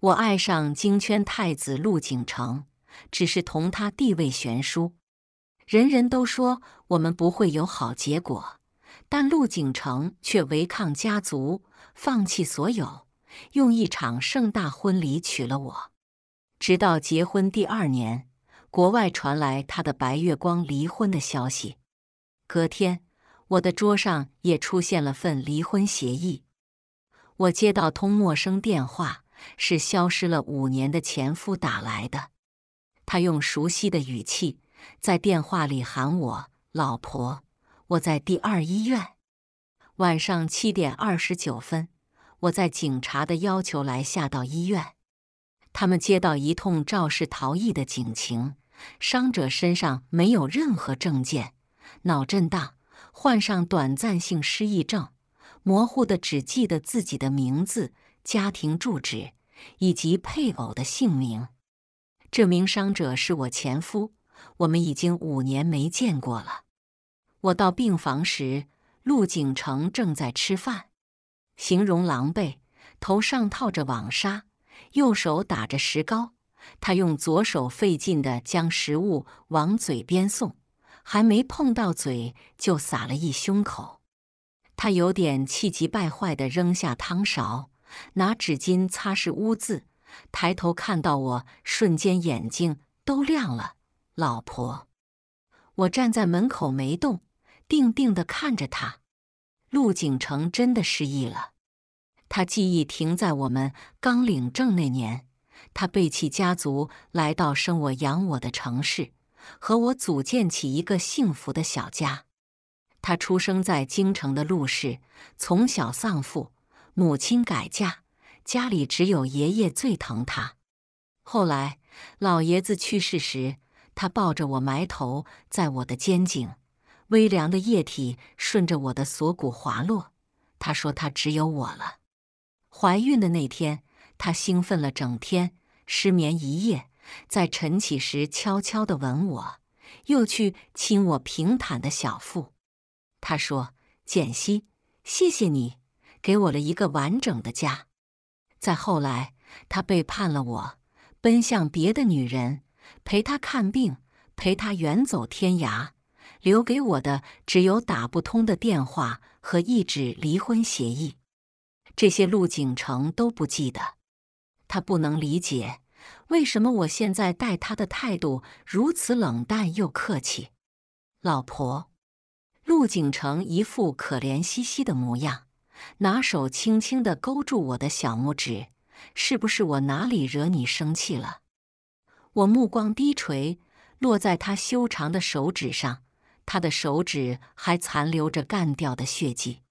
我爱上京圈太子陆景城，只是同他地位悬殊，人人都说我们不会有好结果。但陆景城却违抗家族，放弃所有，用一场盛大婚礼娶了我。直到结婚第二年，国外传来他的白月光离婚的消息。隔天，我的桌上也出现了份离婚协议。我接到通陌生电话。是消失了五年的前夫打来的，他用熟悉的语气在电话里喊我：“老婆，我在第二医院。”晚上七点二十九分，我在警察的要求来下到医院。他们接到一通肇事逃逸的警情，伤者身上没有任何证件，脑震荡，患上短暂性失忆症，模糊的只记得自己的名字。家庭住址以及配偶的姓名。这名伤者是我前夫，我们已经五年没见过了。我到病房时，陆景成正在吃饭，形容狼狈，头上套着网纱，右手打着石膏。他用左手费劲的将食物往嘴边送，还没碰到嘴就撒了一胸口。他有点气急败坏的扔下汤勺。拿纸巾擦拭污渍，抬头看到我，瞬间眼睛都亮了。老婆，我站在门口没动，定定地看着他。陆景成真的失忆了，他记忆停在我们刚领证那年，他背弃家族来到生我养我的城市，和我组建起一个幸福的小家。他出生在京城的陆氏，从小丧父。母亲改嫁，家里只有爷爷最疼他。后来老爷子去世时，他抱着我埋头在我的肩颈，微凉的液体顺着我的锁骨滑落。他说：“他只有我了。”怀孕的那天，他兴奋了整天，失眠一夜，在晨起时悄悄的吻我，又去亲我平坦的小腹。他说：“简溪，谢谢你。”给我了一个完整的家，再后来他背叛了我，奔向别的女人，陪她看病，陪她远走天涯，留给我的只有打不通的电话和一纸离婚协议。这些陆景成都不记得，他不能理解为什么我现在待他的态度如此冷淡又客气。老婆，陆景成一副可怜兮兮的模样。拿手轻轻地勾住我的小拇指，是不是我哪里惹你生气了？我目光低垂，落在他修长的手指上，他的手指还残留着干掉的血迹，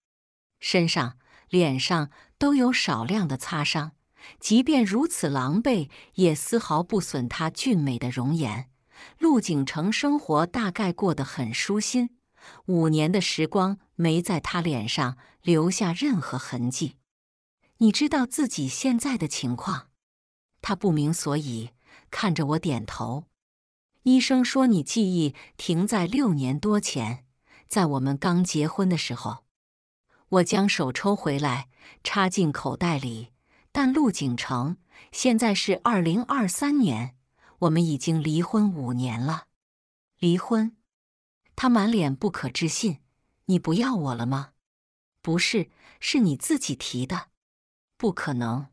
身上、脸上都有少量的擦伤，即便如此狼狈，也丝毫不损他俊美的容颜。陆景城生活大概过得很舒心。五年的时光没在他脸上留下任何痕迹。你知道自己现在的情况？他不明所以，看着我点头。医生说你记忆停在六年多前，在我们刚结婚的时候。我将手抽回来，插进口袋里。但陆景城，现在是二零二三年，我们已经离婚五年了。离婚。他满脸不可置信：“你不要我了吗？”“不是，是你自己提的。”“不可能！”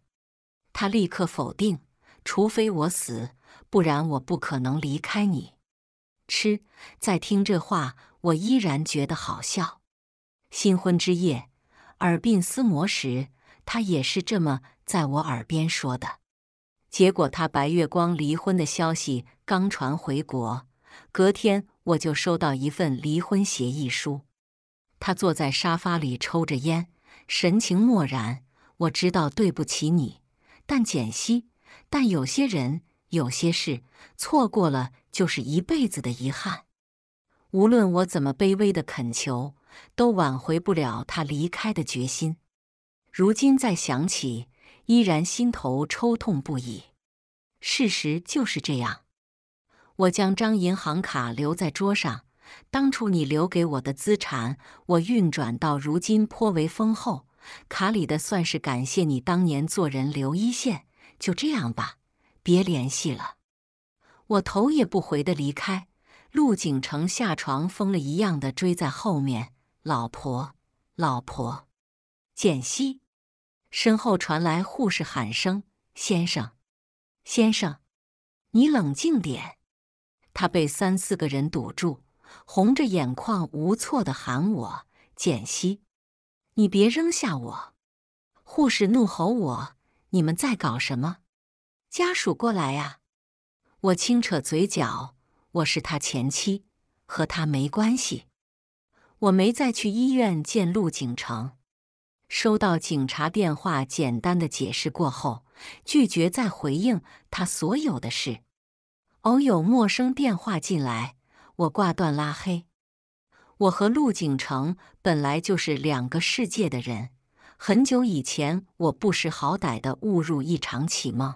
他立刻否定：“除非我死，不然我不可能离开你。”“吃！”在听这话，我依然觉得好笑。新婚之夜耳鬓厮磨时，他也是这么在我耳边说的。结果，他白月光离婚的消息刚传回国，隔天。我就收到一份离婚协议书。他坐在沙发里抽着烟，神情漠然。我知道对不起你，但简溪，但有些人、有些事错过了就是一辈子的遗憾。无论我怎么卑微的恳求，都挽回不了他离开的决心。如今再想起，依然心头抽痛不已。事实就是这样。我将张银行卡留在桌上，当初你留给我的资产，我运转到如今颇为丰厚，卡里的算是感谢你当年做人留一线。就这样吧，别联系了。我头也不回的离开。陆景城下床，疯了一样的追在后面。老婆，老婆，简溪，身后传来护士喊声：“先生，先生，你冷静点。”他被三四个人堵住，红着眼眶，无措的喊我：“简溪，你别扔下我！”护士怒吼我：“你们在搞什么？家属过来呀！”我轻扯嘴角：“我是他前妻，和他没关系。”我没再去医院见陆景城。收到警察电话，简单的解释过后，拒绝再回应他所有的事。偶有陌生电话进来，我挂断拉黑。我和陆景成本来就是两个世界的人。很久以前，我不识好歹的误入一场奇梦，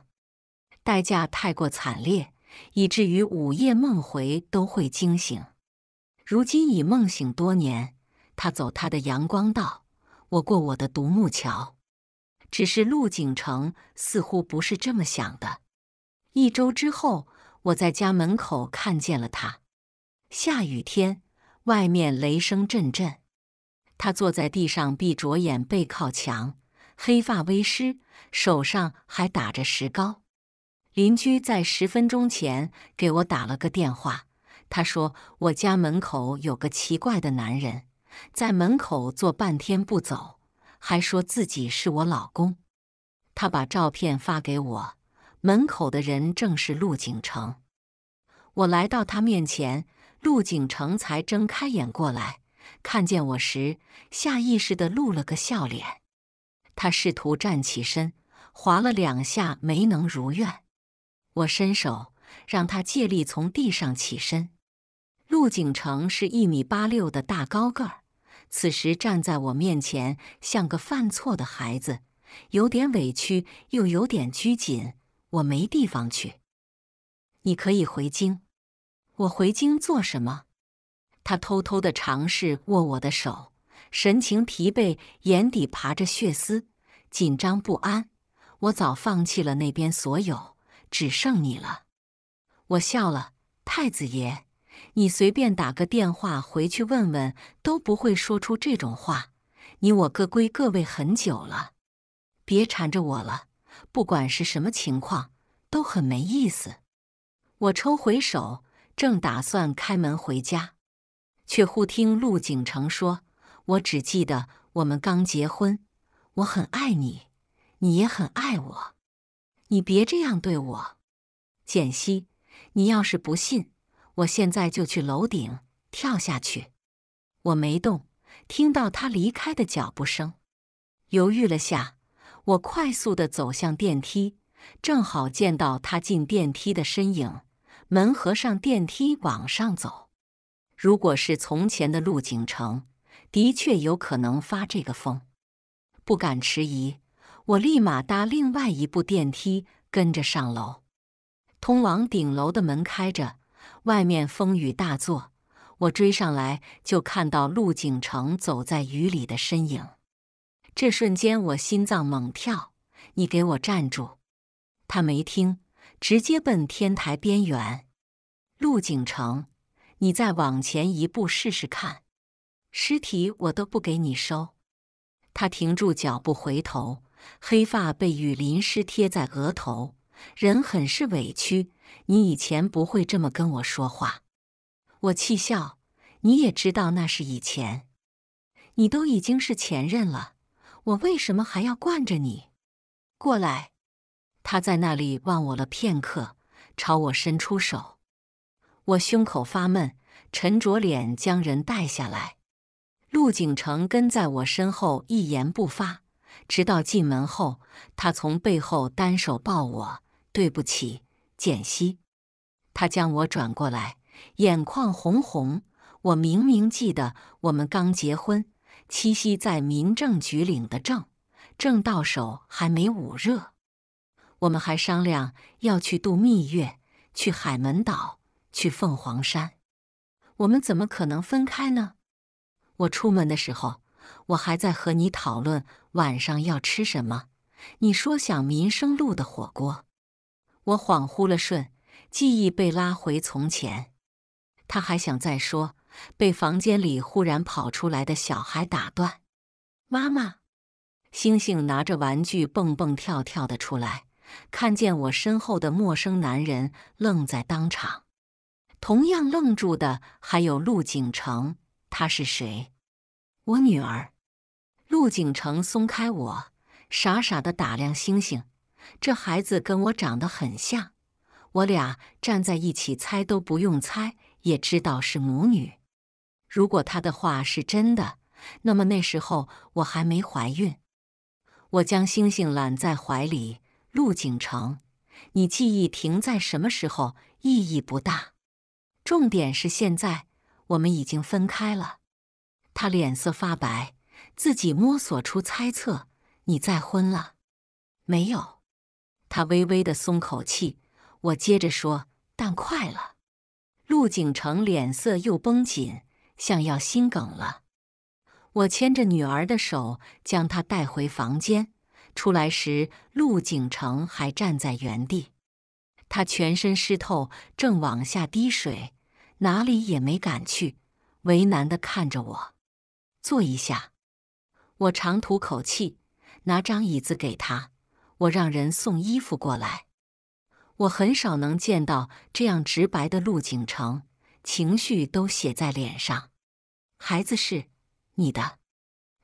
代价太过惨烈，以至于午夜梦回都会惊醒。如今已梦醒多年，他走他的阳光道，我过我的独木桥。只是陆景城似乎不是这么想的。一周之后。我在家门口看见了他。下雨天，外面雷声阵阵。他坐在地上，闭着眼，背靠墙，黑发微湿，手上还打着石膏。邻居在十分钟前给我打了个电话，他说我家门口有个奇怪的男人，在门口坐半天不走，还说自己是我老公。他把照片发给我。门口的人正是陆景城。我来到他面前，陆景城才睁开眼过来，看见我时，下意识的露了个笑脸。他试图站起身，划了两下，没能如愿。我伸手让他借力从地上起身。陆景城是一米八六的大高个儿，此时站在我面前，像个犯错的孩子，有点委屈，又有点拘谨。我没地方去，你可以回京。我回京做什么？他偷偷的尝试握我的手，神情疲惫，眼底爬着血丝，紧张不安。我早放弃了那边所有，只剩你了。我笑了，太子爷，你随便打个电话回去问问，都不会说出这种话。你我各归各位很久了，别缠着我了。不管是什么情况，都很没意思。我抽回手，正打算开门回家，却忽听陆景城说：“我只记得我们刚结婚，我很爱你，你也很爱我。你别这样对我，简溪，你要是不信，我现在就去楼顶跳下去。”我没动，听到他离开的脚步声，犹豫了下。我快速地走向电梯，正好见到他进电梯的身影。门合上，电梯往上走。如果是从前的陆景城，的确有可能发这个疯。不敢迟疑，我立马搭另外一部电梯，跟着上楼。通往顶楼的门开着，外面风雨大作。我追上来，就看到陆景城走在雨里的身影。这瞬间，我心脏猛跳。你给我站住！他没听，直接奔天台边缘。陆景城，你再往前一步试试看，尸体我都不给你收。他停住脚步，回头，黑发被雨淋湿，贴在额头，人很是委屈。你以前不会这么跟我说话。我气笑，你也知道那是以前。你都已经是前任了。我为什么还要惯着你？过来！他在那里望我了片刻，朝我伸出手。我胸口发闷，沉着脸将人带下来。陆景成跟在我身后一言不发，直到进门后，他从背后单手抱我。对不起，简溪。他将我转过来，眼眶红红。我明明记得我们刚结婚。七夕在民政局领的证，证到手还没捂热，我们还商量要去度蜜月，去海门岛，去凤凰山。我们怎么可能分开呢？我出门的时候，我还在和你讨论晚上要吃什么。你说想民生路的火锅，我恍惚了，瞬，记忆被拉回从前。他还想再说。被房间里忽然跑出来的小孩打断，妈妈，星星拿着玩具蹦蹦跳跳的出来，看见我身后的陌生男人愣在当场。同样愣住的还有陆景城，他是谁？我女儿。陆景城松开我，傻傻的打量星星，这孩子跟我长得很像，我俩站在一起，猜都不用猜，也知道是母女。如果他的话是真的，那么那时候我还没怀孕。我将星星揽在怀里。陆景城，你记忆停在什么时候意义不大。重点是现在我们已经分开了。他脸色发白，自己摸索出猜测：你再婚了？没有。他微微的松口气。我接着说：但快了。陆景城脸色又绷紧。像要心梗了，我牵着女儿的手将她带回房间。出来时，陆景城还站在原地，他全身湿透，正往下滴水，哪里也没敢去，为难地看着我。坐一下。我长吐口气，拿张椅子给他。我让人送衣服过来。我很少能见到这样直白的陆景城，情绪都写在脸上。孩子是你的，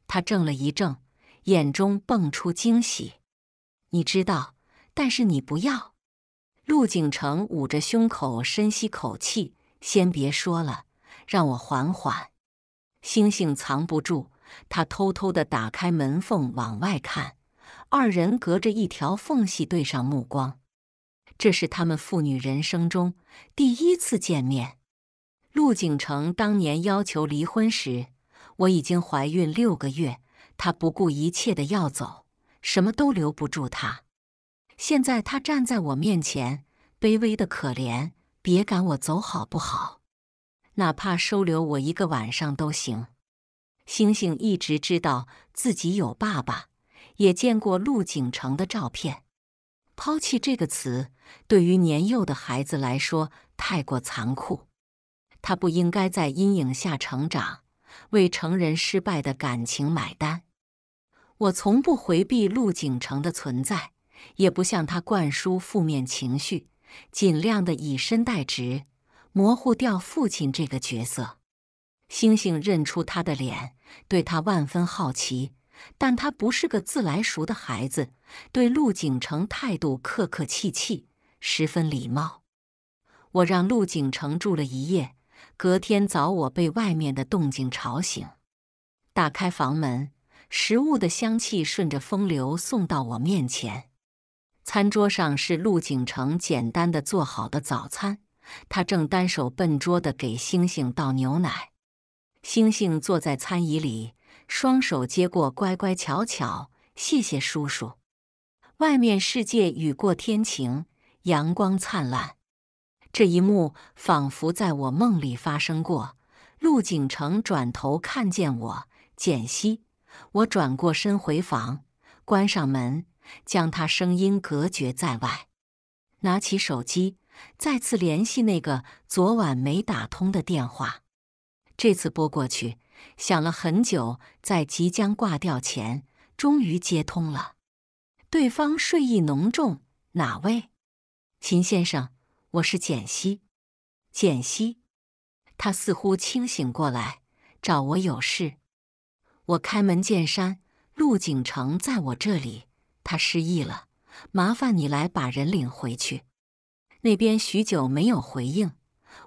他怔了一怔，眼中蹦出惊喜。你知道，但是你不要。陆景城捂着胸口，深吸口气，先别说了，让我缓缓。星星藏不住，他偷偷的打开门缝往外看，二人隔着一条缝隙对上目光。这是他们父女人生中第一次见面。陆景城当年要求离婚时，我已经怀孕六个月，他不顾一切的要走，什么都留不住他。现在他站在我面前，卑微的可怜，别赶我走好不好？哪怕收留我一个晚上都行。星星一直知道自己有爸爸，也见过陆景城的照片。抛弃这个词对于年幼的孩子来说太过残酷。他不应该在阴影下成长，为成人失败的感情买单。我从不回避陆景城的存在，也不向他灌输负面情绪，尽量的以身代职，模糊掉父亲这个角色。星星认出他的脸，对他万分好奇，但他不是个自来熟的孩子，对陆景城态度客客气气，十分礼貌。我让陆景城住了一夜。隔天早，我被外面的动静吵醒，打开房门，食物的香气顺着风流送到我面前。餐桌上是陆景城简单的做好的早餐，他正单手笨拙的给星星倒牛奶。星星坐在餐椅里，双手接过，乖乖巧巧，谢谢叔叔。外面世界雨过天晴，阳光灿烂。这一幕仿佛在我梦里发生过。陆景城转头看见我，简溪。我转过身回房，关上门，将他声音隔绝在外。拿起手机，再次联系那个昨晚没打通的电话。这次拨过去，想了很久，在即将挂掉前，终于接通了。对方睡意浓重，哪位？秦先生。我是简溪。简溪，他似乎清醒过来，找我有事。我开门见山，陆景城在我这里，他失忆了，麻烦你来把人领回去。那边许久没有回应，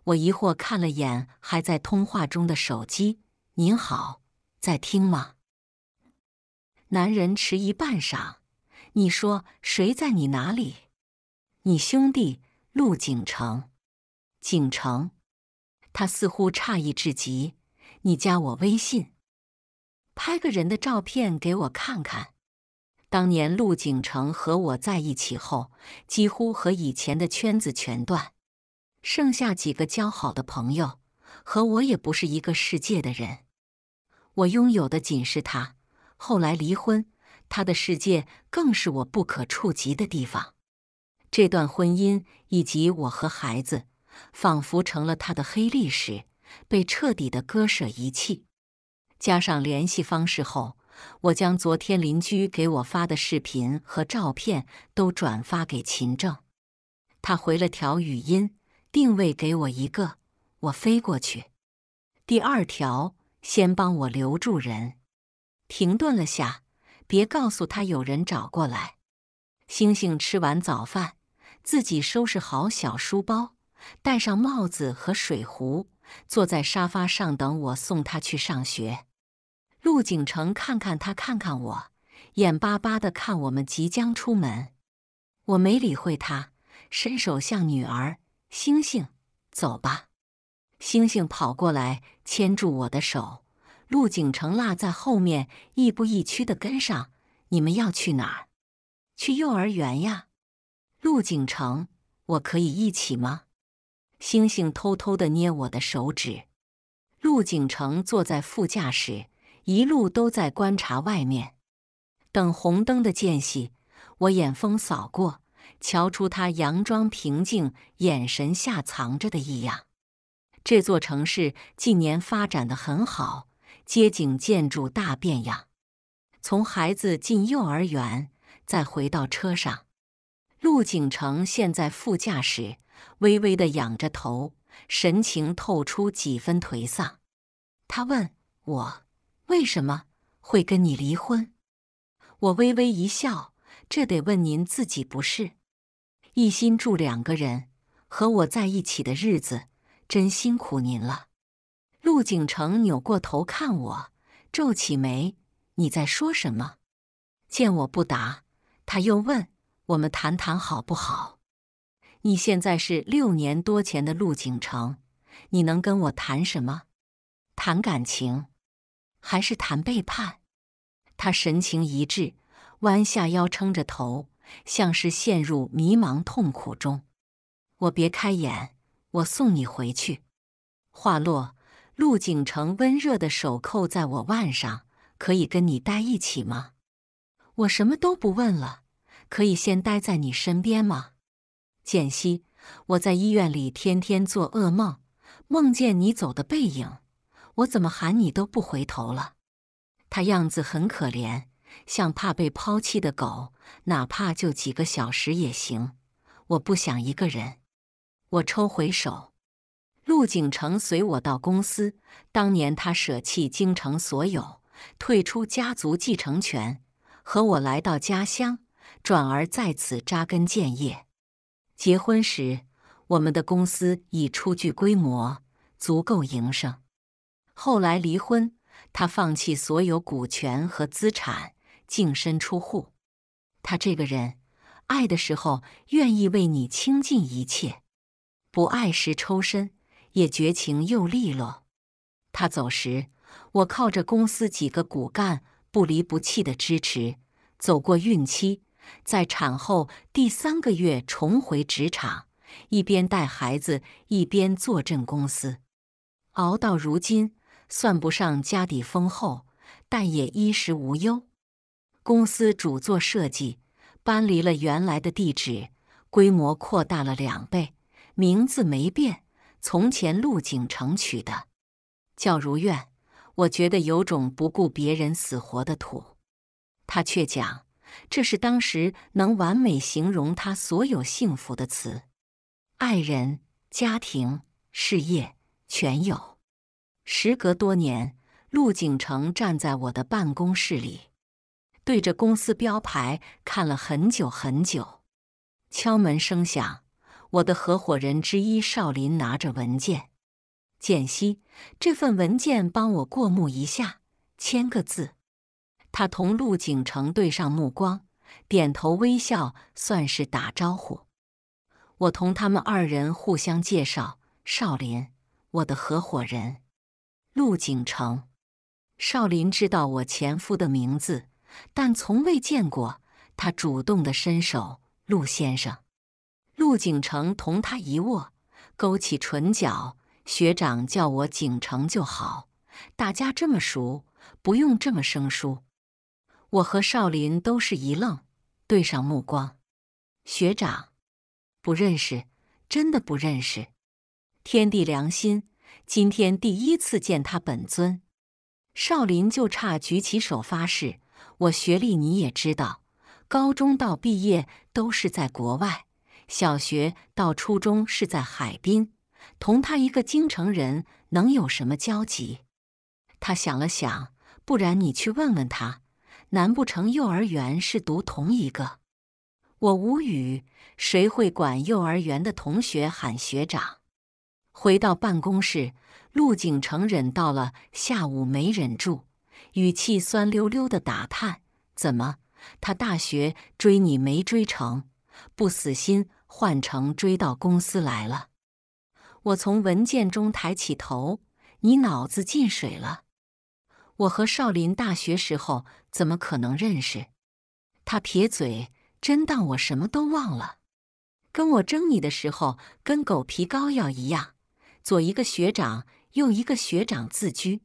我疑惑看了眼还在通话中的手机。您好，在听吗？男人迟疑半晌，你说谁在你哪里？你兄弟。陆景城，景城，他似乎诧异至极。你加我微信，拍个人的照片给我看看。当年陆景城和我在一起后，几乎和以前的圈子全断，剩下几个交好的朋友，和我也不是一个世界的人。我拥有的仅是他。后来离婚，他的世界更是我不可触及的地方。这段婚姻。以及我和孩子，仿佛成了他的黑历史，被彻底的割舍遗弃。加上联系方式后，我将昨天邻居给我发的视频和照片都转发给秦正，他回了条语音，定位给我一个，我飞过去。第二条，先帮我留住人。停顿了下，别告诉他有人找过来。星星吃完早饭。自己收拾好小书包，戴上帽子和水壶，坐在沙发上等我送他去上学。陆景城看看他，看看我，眼巴巴的看我们即将出门。我没理会他，伸手向女儿星星：“走吧。”星星跑过来牵住我的手，陆景城落在后面，亦步亦趋的跟上。你们要去哪儿？去幼儿园呀。陆景城，我可以一起吗？星星偷偷的捏我的手指。陆景城坐在副驾驶，一路都在观察外面。等红灯的间隙，我眼风扫过，瞧出他佯装平静眼神下藏着的异样。这座城市近年发展的很好，街景建筑大变样。从孩子进幼儿园，再回到车上。陆景城现在副驾驶，微微的仰着头，神情透出几分颓丧。他问：“我为什么会跟你离婚？”我微微一笑：“这得问您自己不是？一心住两个人，和我在一起的日子，真辛苦您了。”陆景城扭过头看我，皱起眉：“你在说什么？”见我不答，他又问。我们谈谈好不好？你现在是六年多前的陆景城，你能跟我谈什么？谈感情，还是谈背叛？他神情一滞，弯下腰，撑着头，像是陷入迷茫痛苦中。我别开眼，我送你回去。话落，陆景城温热的手扣在我腕上，可以跟你待一起吗？我什么都不问了。可以先待在你身边吗，简溪，我在医院里天天做噩梦，梦见你走的背影，我怎么喊你都不回头了。他样子很可怜，像怕被抛弃的狗，哪怕就几个小时也行。我不想一个人。我抽回手，陆景城随我到公司。当年他舍弃京城所有，退出家族继承权，和我来到家乡。转而在此扎根建业。结婚时，我们的公司已初具规模，足够营生。后来离婚，他放弃所有股权和资产，净身出户。他这个人，爱的时候愿意为你倾尽一切；不爱时抽身，也绝情又利落。他走时，我靠着公司几个骨干不离不弃的支持，走过孕期。在产后第三个月重回职场，一边带孩子，一边坐镇公司，熬到如今，算不上家底丰厚，但也衣食无忧。公司主做设计，搬离了原来的地址，规模扩大了两倍，名字没变，从前陆景城取的，叫如愿。我觉得有种不顾别人死活的土，他却讲。这是当时能完美形容他所有幸福的词：爱人、家庭、事业，全有。时隔多年，陆景成站在我的办公室里，对着公司标牌看了很久很久。敲门声响，我的合伙人之一少林拿着文件：“简溪，这份文件帮我过目一下，签个字。”他同陆景城对上目光，点头微笑，算是打招呼。我同他们二人互相介绍：少林，我的合伙人，陆景城。少林知道我前夫的名字，但从未见过。他主动的伸手，陆先生。陆景城同他一握，勾起唇角：“学长叫我景城就好，大家这么熟，不用这么生疏。”我和少林都是一愣，对上目光，学长，不认识，真的不认识。天地良心，今天第一次见他本尊。少林就差举起手发誓，我学历你也知道，高中到毕业都是在国外，小学到初中是在海滨，同他一个京城人，能有什么交集？他想了想，不然你去问问他。难不成幼儿园是读同一个？我无语，谁会管幼儿园的同学喊学长？回到办公室，陆景城忍到了下午没忍住，语气酸溜溜的打探：“怎么，他大学追你没追成，不死心，换成追到公司来了？”我从文件中抬起头：“你脑子进水了？”我和少林大学时候怎么可能认识？他撇嘴，真当我什么都忘了？跟我争你的时候，跟狗皮膏药一样，左一个学长，右一个学长自居。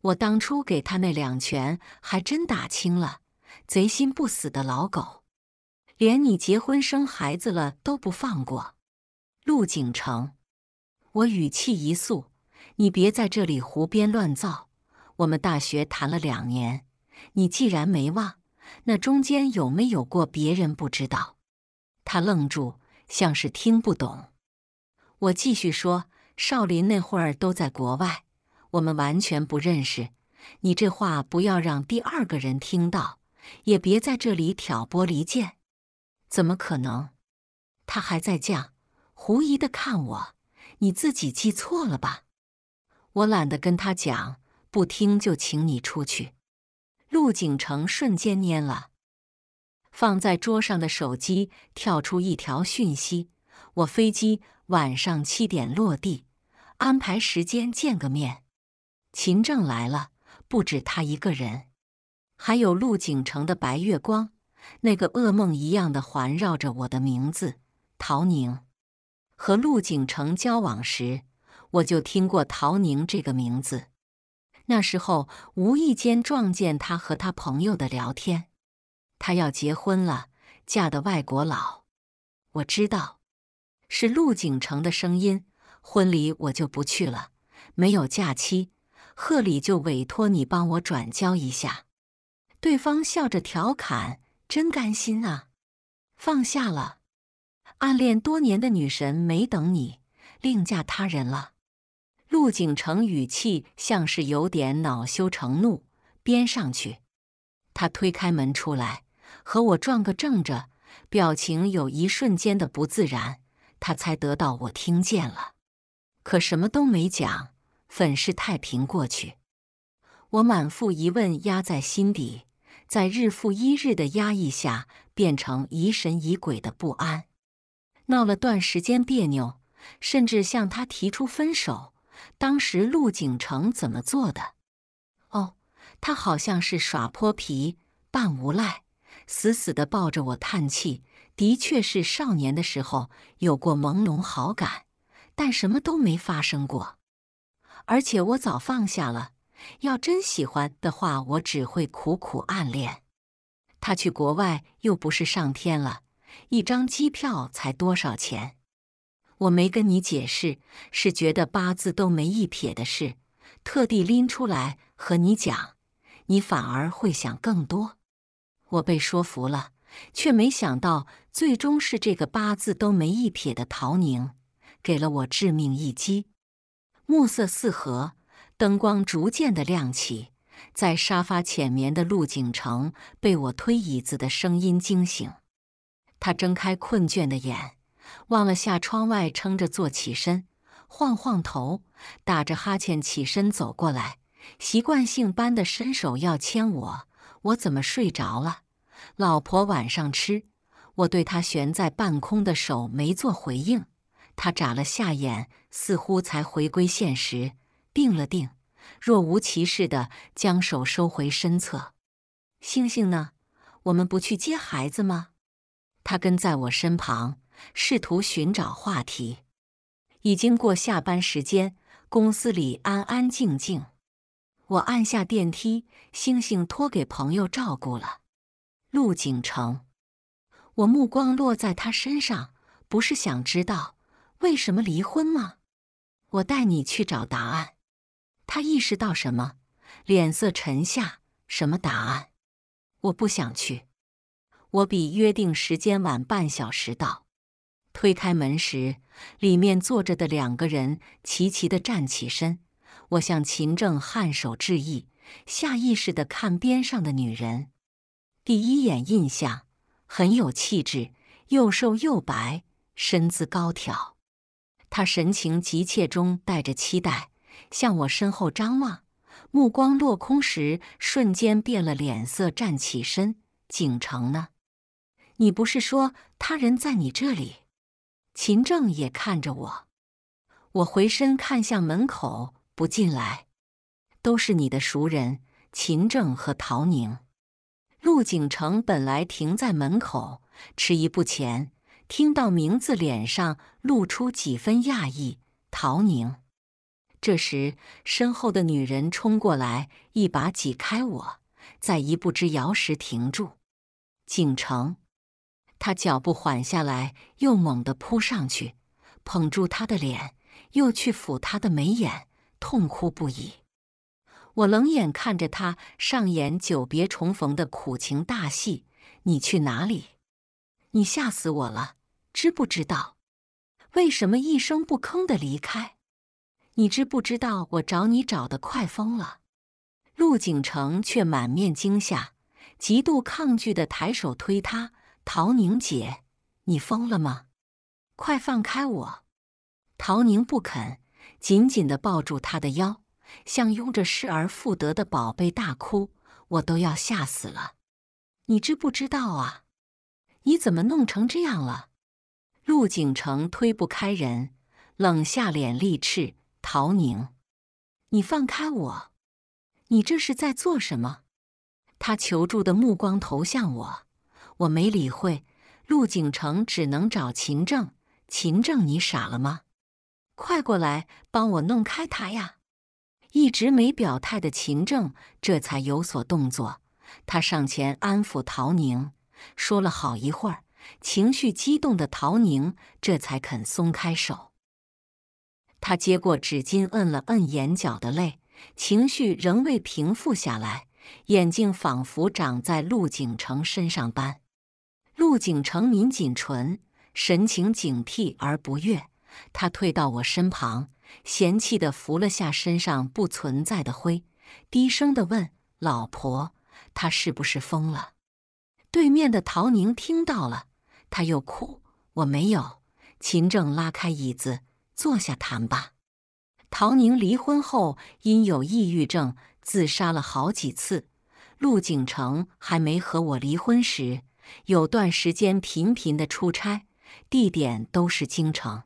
我当初给他那两拳，还真打轻了。贼心不死的老狗，连你结婚生孩子了都不放过。陆景城，我语气一肃，你别在这里胡编乱造。我们大学谈了两年，你既然没忘，那中间有没有过别人不知道？他愣住，像是听不懂。我继续说：少林那会儿都在国外，我们完全不认识。你这话不要让第二个人听到，也别在这里挑拨离间。怎么可能？他还在犟，狐疑的看我。你自己记错了吧？我懒得跟他讲。不听就请你出去。陆景城瞬间蔫了。放在桌上的手机跳出一条讯息：我飞机晚上七点落地，安排时间见个面。秦正来了，不止他一个人，还有陆景城的白月光，那个噩梦一样的环绕着我的名字陶宁。和陆景城交往时，我就听过陶宁这个名字。那时候无意间撞见他和他朋友的聊天，他要结婚了，嫁的外国佬。我知道，是陆景城的声音。婚礼我就不去了，没有假期，贺礼就委托你帮我转交一下。对方笑着调侃：“真甘心啊，放下了，暗恋多年的女神没等你，另嫁他人了。”陆景城语气像是有点恼羞成怒，边上去，他推开门出来，和我撞个正着，表情有一瞬间的不自然，他才得到我听见了，可什么都没讲，粉饰太平过去。我满腹疑问压在心底，在日复一日的压抑下，变成疑神疑鬼的不安。闹了段时间别扭，甚至向他提出分手。当时陆景城怎么做的？哦，他好像是耍泼皮、扮无赖，死死的抱着我叹气。的确是少年的时候有过朦胧好感，但什么都没发生过，而且我早放下了。要真喜欢的话，我只会苦苦暗恋。他去国外又不是上天了，一张机票才多少钱？我没跟你解释，是觉得八字都没一撇的事，特地拎出来和你讲，你反而会想更多。我被说服了，却没想到最终是这个八字都没一撇的陶宁，给了我致命一击。暮色四合，灯光逐渐的亮起，在沙发浅眠的陆景城被我推椅子的声音惊醒，他睁开困倦的眼。望了下窗外，撑着坐起身，晃晃头，打着哈欠起身走过来，习惯性般的伸手要牵我。我怎么睡着了？老婆晚上吃。我对他悬在半空的手没做回应。他眨了下眼，似乎才回归现实，定了定，若无其事的将手收回身侧。星星呢？我们不去接孩子吗？他跟在我身旁。试图寻找话题。已经过下班时间，公司里安安静静。我按下电梯，星星托给朋友照顾了。陆景城，我目光落在他身上，不是想知道为什么离婚吗？我带你去找答案。他意识到什么，脸色沉下。什么答案？我不想去。我比约定时间晚半小时到。推开门时，里面坐着的两个人齐齐地站起身。我向秦正颔首致意，下意识地看边上的女人。第一眼印象很有气质，又瘦又白，身姿高挑。她神情急切中带着期待，向我身后张望。目光落空时，瞬间变了脸色，站起身：“景城呢？你不是说他人在你这里？”秦正也看着我，我回身看向门口，不进来。都是你的熟人，秦正和陶宁。陆景成本来停在门口，迟疑不前，听到名字，脸上露出几分讶异。陶宁。这时，身后的女人冲过来，一把挤开我，在一步之遥时停住。景城。他脚步缓下来，又猛地扑上去，捧住他的脸，又去抚他的眉眼，痛哭不已。我冷眼看着他上演久别重逢的苦情大戏。你去哪里？你吓死我了，知不知道？为什么一声不吭的离开？你知不知道我找你找的快疯了？陆景城却满面惊吓，极度抗拒的抬手推他。陶宁姐，你疯了吗？快放开我！陶宁不肯，紧紧的抱住他的腰，像拥着失而复得的宝贝大哭。我都要吓死了！你知不知道啊？你怎么弄成这样了？陆景城推不开人，冷下脸力斥：“陶宁，你放开我！你这是在做什么？”他求助的目光投向我。我没理会，陆景城只能找秦正。秦正，你傻了吗？快过来帮我弄开他呀！一直没表态的秦正这才有所动作，他上前安抚陶宁，说了好一会儿。情绪激动的陶宁这才肯松开手。他接过纸巾，摁了摁眼角的泪，情绪仍未平复下来，眼睛仿佛长在陆景城身上般。陆景城抿紧唇，神情警惕而不悦。他退到我身旁，嫌弃地拂了下身上不存在的灰，低声地问：“老婆，他是不是疯了？”对面的陶宁听到了，他又哭：“我没有。”秦正拉开椅子坐下谈吧。陶宁离婚后因有抑郁症自杀了好几次。陆景城还没和我离婚时。有段时间频频的出差，地点都是京城。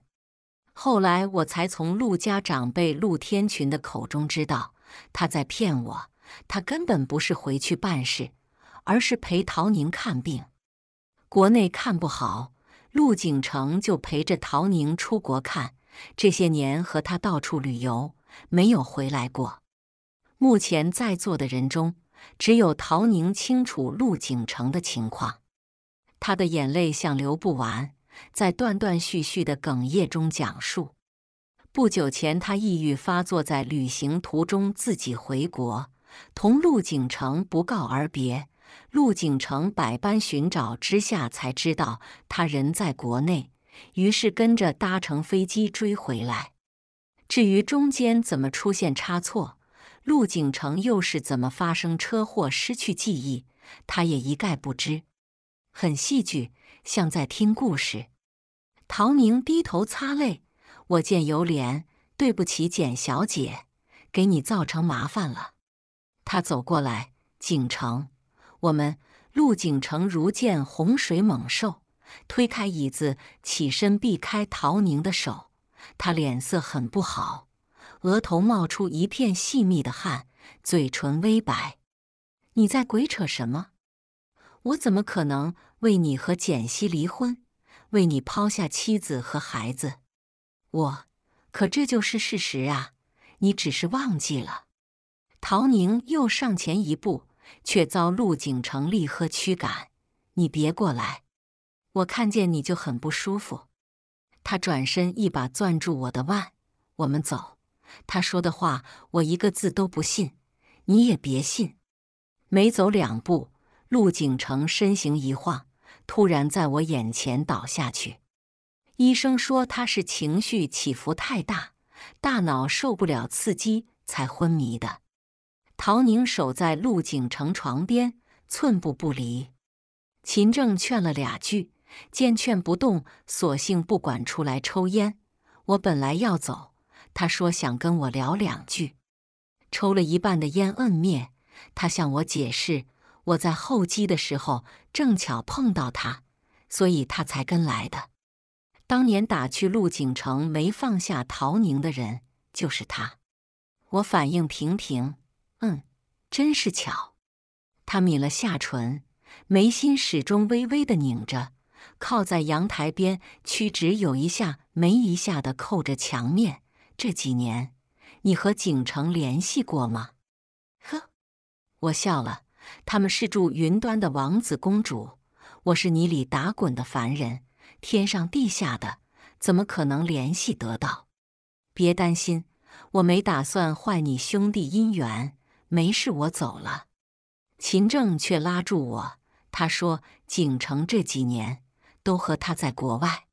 后来我才从陆家长辈陆天群的口中知道，他在骗我。他根本不是回去办事，而是陪陶宁看病。国内看不好，陆景城就陪着陶宁出国看。这些年和他到处旅游，没有回来过。目前在座的人中，只有陶宁清楚陆景城的情况。他的眼泪像流不完，在断断续续的哽咽中讲述。不久前，他抑郁发作，在旅行途中自己回国，同陆景城不告而别。陆景城百般寻找之下，才知道他人在国内，于是跟着搭乘飞机追回来。至于中间怎么出现差错，陆景城又是怎么发生车祸失去记忆，他也一概不知。很戏剧，像在听故事。陶宁低头擦泪，我见犹怜，对不起简小姐，给你造成麻烦了。他走过来，景城，我们陆景城如见洪水猛兽，推开椅子，起身避开陶宁的手。他脸色很不好，额头冒出一片细密的汗，嘴唇微白。你在鬼扯什么？我怎么可能为你和简溪离婚，为你抛下妻子和孩子？我，可这就是事实啊！你只是忘记了。陶宁又上前一步，却遭陆景成厉喝驱赶：“你别过来，我看见你就很不舒服。”他转身一把攥住我的腕：“我们走。”他说的话我一个字都不信，你也别信。没走两步。陆景城身形一晃，突然在我眼前倒下去。医生说他是情绪起伏太大，大脑受不了刺激才昏迷的。陶宁守在陆景城床边，寸步不离。秦正劝了两句，见劝不动，索性不管，出来抽烟。我本来要走，他说想跟我聊两句。抽了一半的烟摁灭，他向我解释。我在候机的时候正巧碰到他，所以他才跟来的。当年打去陆景城没放下陶宁的人就是他。我反应平平，嗯，真是巧。他抿了下唇，眉心始终微微的拧着，靠在阳台边，屈指有一下没一下的扣着墙面。这几年你和景城联系过吗？呵，我笑了。他们是住云端的王子公主，我是泥里打滚的凡人，天上地下的怎么可能联系得到？别担心，我没打算坏你兄弟姻缘，没事，我走了。秦正却拉住我，他说：“景城这几年都和他在国外，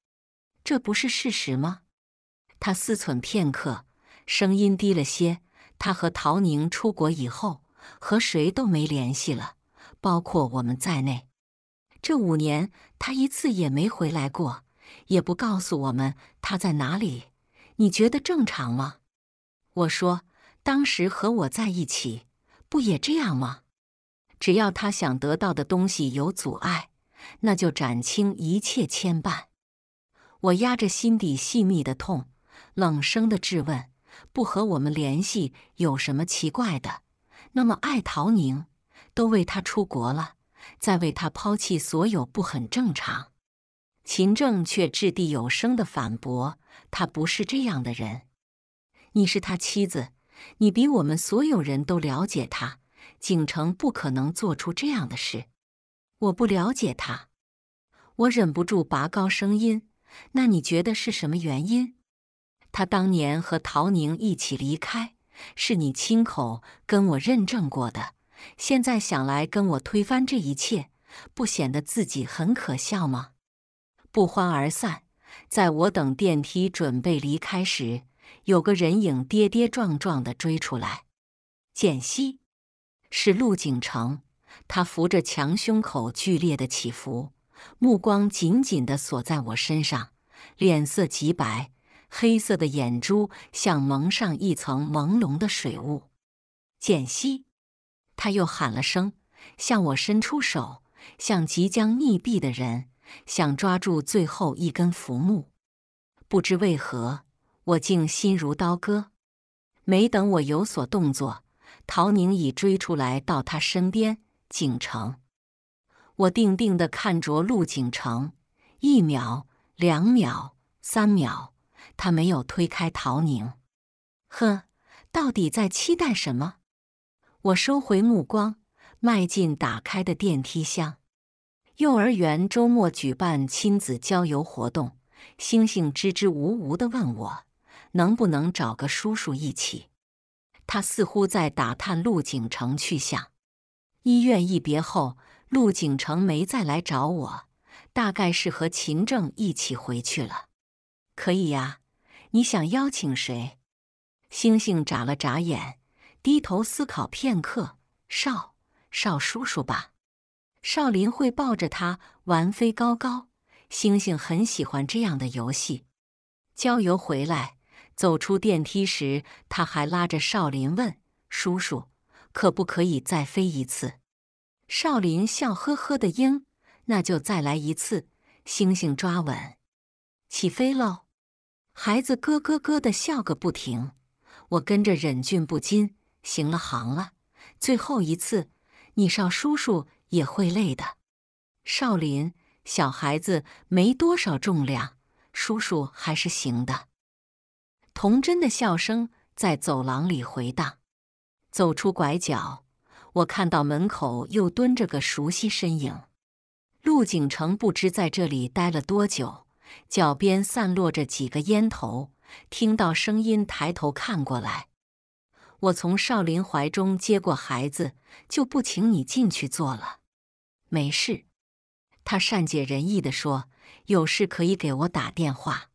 这不是事实吗？”他思忖片刻，声音低了些：“他和陶宁出国以后。”和谁都没联系了，包括我们在内。这五年，他一次也没回来过，也不告诉我们他在哪里。你觉得正常吗？我说，当时和我在一起，不也这样吗？只要他想得到的东西有阻碍，那就斩清一切牵绊。我压着心底细密的痛，冷声的质问：不和我们联系有什么奇怪的？那么，爱陶宁都为他出国了，再为他抛弃所有，不很正常？秦政却掷地有声的反驳：“他不是这样的人。你是他妻子，你比我们所有人都了解他。景城不可能做出这样的事。我不了解他，我忍不住拔高声音。那你觉得是什么原因？他当年和陶宁一起离开。”是你亲口跟我认证过的，现在想来跟我推翻这一切，不显得自己很可笑吗？不欢而散。在我等电梯准备离开时，有个人影跌跌撞撞地追出来。简溪，是陆景城。他扶着墙，胸口剧烈的起伏，目光紧紧地锁在我身上，脸色极白。黑色的眼珠像蒙上一层朦胧的水雾。简溪，他又喊了声，向我伸出手，像即将溺毙的人，想抓住最后一根浮木。不知为何，我竟心如刀割。没等我有所动作，陶宁已追出来到他身边。景城，我定定地看着陆景城，一秒，两秒，三秒。他没有推开陶宁，呵，到底在期待什么？我收回目光，迈进打开的电梯箱。幼儿园周末举办亲子郊游活动，星星支支吾吾地问我能不能找个叔叔一起。他似乎在打探陆景城去向。医院一别后，陆景城没再来找我，大概是和秦正一起回去了。可以呀。你想邀请谁？星星眨了眨眼，低头思考片刻，少少叔叔吧。少林会抱着他玩飞高高，星星很喜欢这样的游戏。郊游回来，走出电梯时，他还拉着少林问：“叔叔，可不可以再飞一次？”少林笑呵呵的应：“那就再来一次。”星星抓稳，起飞喽。孩子咯咯咯的笑个不停，我跟着忍俊不禁。行了，行了，最后一次，你少叔叔也会累的。少林小孩子没多少重量，叔叔还是行的。童真的笑声在走廊里回荡。走出拐角，我看到门口又蹲着个熟悉身影。陆景城不知在这里待了多久。脚边散落着几个烟头，听到声音抬头看过来。我从少林怀中接过孩子，就不请你进去坐了。没事，他善解人意地说：“有事可以给我打电话。”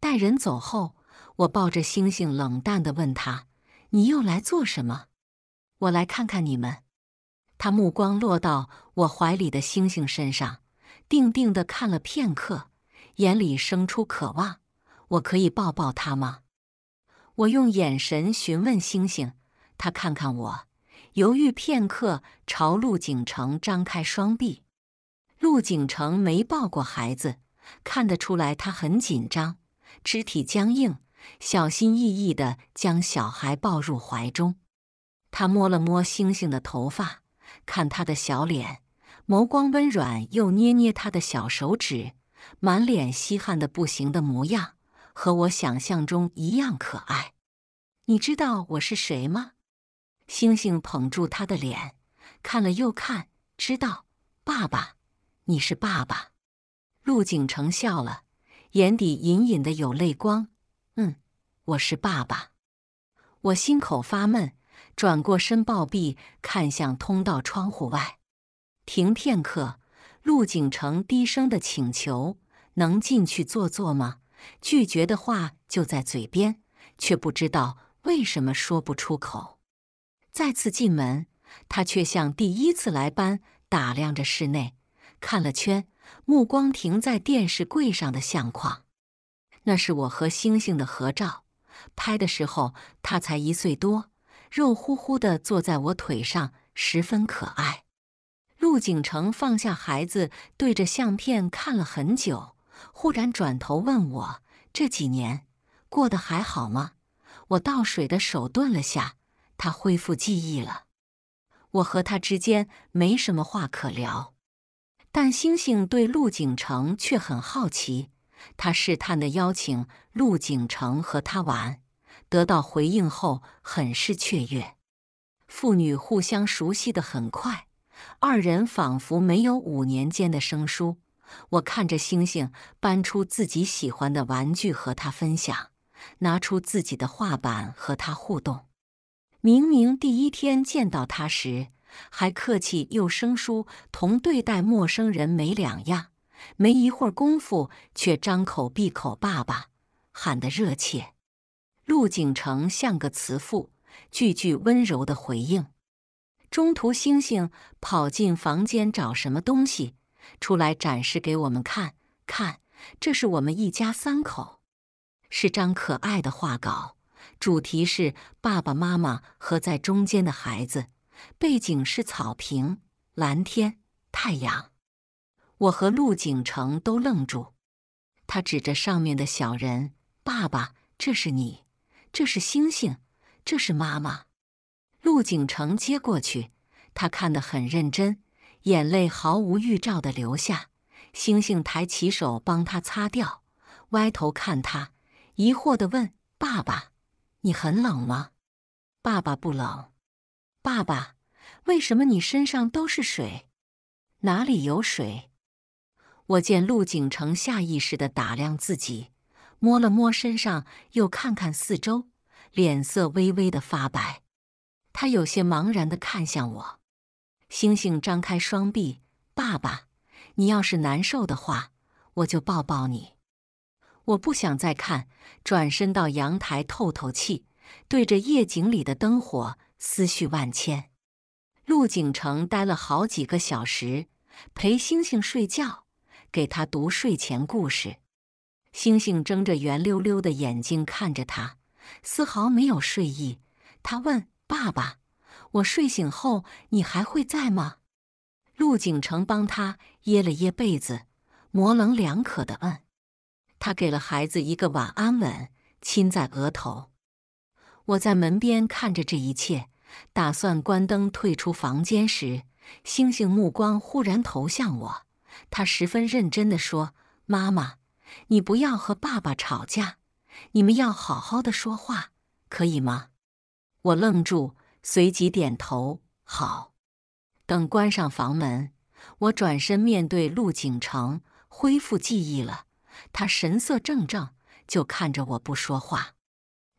待人走后，我抱着星星，冷淡地问他：“你又来做什么？”我来看看你们。他目光落到我怀里的星星身上，定定地看了片刻。眼里生出渴望，我可以抱抱他吗？我用眼神询问星星，他看看我，犹豫片刻，朝陆景城张开双臂。陆景城没抱过孩子，看得出来他很紧张，肢体僵硬，小心翼翼的将小孩抱入怀中。他摸了摸星星的头发，看他的小脸，眸光温软，又捏捏他的小手指。满脸稀罕的不行的模样，和我想象中一样可爱。你知道我是谁吗？星星捧住他的脸，看了又看，知道，爸爸，你是爸爸。陆景成笑了，眼底隐隐的有泪光。嗯，我是爸爸。我心口发闷，转过身，抱臂看向通道窗户外，停片刻。陆景城低声的请求：“能进去坐坐吗？”拒绝的话就在嘴边，却不知道为什么说不出口。再次进门，他却像第一次来般打量着室内，看了圈，目光停在电视柜上的相框。那是我和星星的合照，拍的时候他才一岁多，肉乎乎的坐在我腿上，十分可爱。陆景城放下孩子，对着相片看了很久，忽然转头问我：“这几年过得还好吗？”我倒水的手顿了下，他恢复记忆了。我和他之间没什么话可聊，但星星对陆景城却很好奇。他试探的邀请陆景城和他玩，得到回应后，很是雀跃。父女互相熟悉的很快。二人仿佛没有五年间的生疏。我看着星星搬出自己喜欢的玩具和他分享，拿出自己的画板和他互动。明明第一天见到他时还客气又生疏，同对待陌生人没两样，没一会儿功夫却张口闭口“爸爸”，喊得热切。陆景城像个慈父，句句温柔的回应。中途，星星跑进房间找什么东西，出来展示给我们看。看，这是我们一家三口，是张可爱的画稿，主题是爸爸妈妈和在中间的孩子，背景是草坪、蓝天、太阳。我和陆景成都愣住。他指着上面的小人，爸爸，这是你，这是星星，这是妈妈。陆景城接过去，他看得很认真，眼泪毫无预兆的流下。星星抬起手帮他擦掉，歪头看他，疑惑地问：“爸爸，你很冷吗？”“爸爸不冷。”“爸爸，为什么你身上都是水？哪里有水？”我见陆景城下意识地打量自己，摸了摸身上，又看看四周，脸色微微的发白。他有些茫然地看向我，星星张开双臂，爸爸，你要是难受的话，我就抱抱你。我不想再看，转身到阳台透透气，对着夜景里的灯火，思绪万千。陆景城待了好几个小时，陪星星睡觉，给他读睡前故事。星星睁着圆溜溜的眼睛看着他，丝毫没有睡意。他问。爸爸，我睡醒后你还会在吗？陆景成帮他掖了掖被子，模棱两可的嗯。他给了孩子一个晚安吻，亲在额头。我在门边看着这一切，打算关灯退出房间时，星星目光忽然投向我。他十分认真的说：“妈妈，你不要和爸爸吵架，你们要好好的说话，可以吗？”我愣住，随即点头。好，等关上房门，我转身面对陆景城，恢复记忆了。他神色怔怔，就看着我不说话。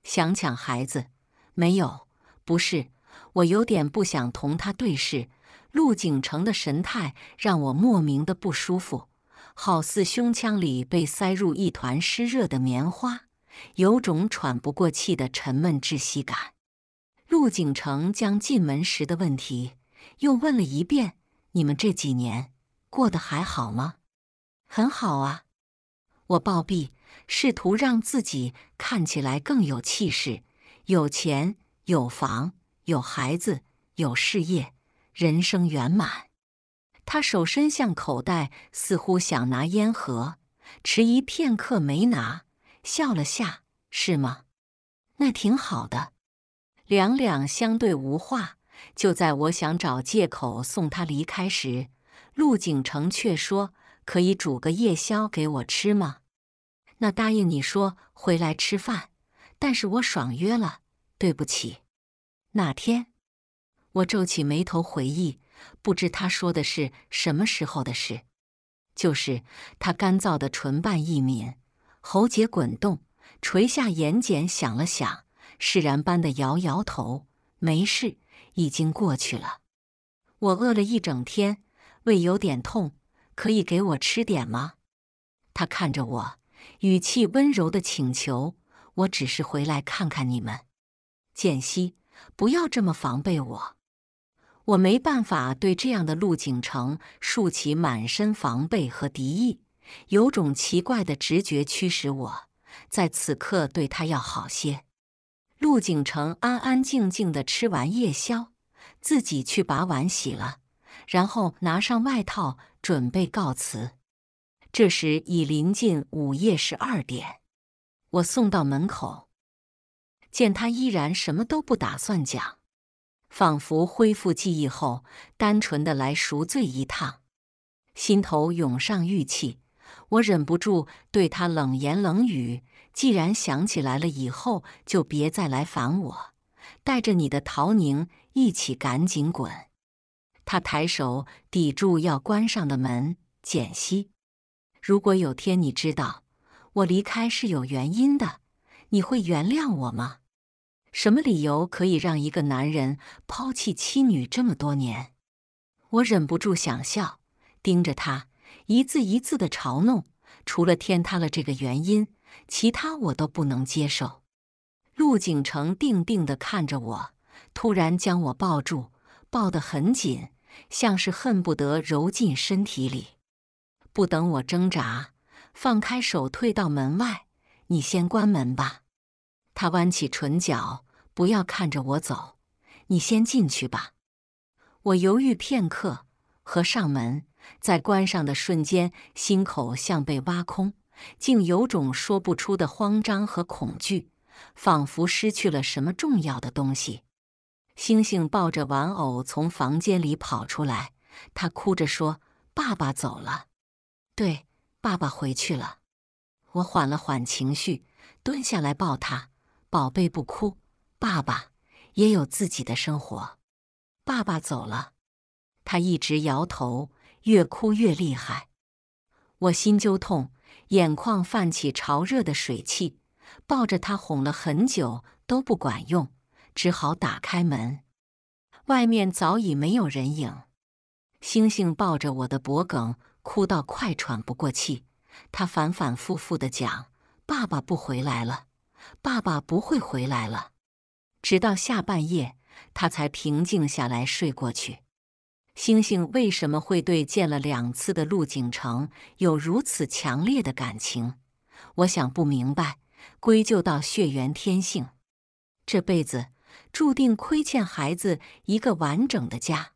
想抢孩子？没有，不是。我有点不想同他对视。陆景城的神态让我莫名的不舒服，好似胸腔里被塞入一团湿热的棉花，有种喘不过气的沉闷窒息感。陆景城将进门时的问题又问了一遍：“你们这几年过得还好吗？”“很好啊。”我暴毙，试图让自己看起来更有气势，有钱、有房、有孩子、有事业，人生圆满。他手伸向口袋，似乎想拿烟盒，迟疑片刻没拿，笑了下：“是吗？那挺好的。”两两相对无话。就在我想找借口送他离开时，陆景城却说：“可以煮个夜宵给我吃吗？”那答应你说回来吃饭，但是我爽约了，对不起。那天，我皱起眉头回忆，不知他说的是什么时候的事。就是他干燥的唇瓣一抿，喉结滚动，垂下眼睑想了想。释然般的摇摇头，没事，已经过去了。我饿了一整天，胃有点痛，可以给我吃点吗？他看着我，语气温柔的请求。我只是回来看看你们，简溪，不要这么防备我。我没办法对这样的陆景城竖起满身防备和敌意，有种奇怪的直觉驱使我，在此刻对他要好些。陆景城安安静静的吃完夜宵，自己去把碗洗了，然后拿上外套准备告辞。这时已临近午夜十二点，我送到门口，见他依然什么都不打算讲，仿佛恢复记忆后单纯的来赎罪一趟，心头涌上郁气，我忍不住对他冷言冷语。既然想起来了，以后就别再来烦我。带着你的陶宁一起，赶紧滚！他抬手抵住要关上的门。简溪，如果有天你知道我离开是有原因的，你会原谅我吗？什么理由可以让一个男人抛弃妻女这么多年？我忍不住想笑，盯着他，一字一字的嘲弄。除了天塌了这个原因。其他我都不能接受。陆景城定定地看着我，突然将我抱住，抱得很紧，像是恨不得揉进身体里。不等我挣扎，放开手，退到门外：“你先关门吧。”他弯起唇角：“不要看着我走，你先进去吧。”我犹豫片刻，合上门，在关上的瞬间，心口像被挖空。竟有种说不出的慌张和恐惧，仿佛失去了什么重要的东西。星星抱着玩偶从房间里跑出来，他哭着说：“爸爸走了。”“对，爸爸回去了。”我缓了缓情绪，蹲下来抱他：“宝贝，不哭。爸爸也有自己的生活。爸爸走了。”他一直摇头，越哭越厉害。我心揪痛。眼眶泛起潮热的水汽，抱着他哄了很久都不管用，只好打开门。外面早已没有人影。星星抱着我的脖梗，哭到快喘不过气。他反反复复的讲：“爸爸不回来了，爸爸不会回来了。”直到下半夜，他才平静下来睡过去。星星为什么会对见了两次的陆景城有如此强烈的感情？我想不明白，归咎到血缘天性。这辈子注定亏欠孩子一个完整的家，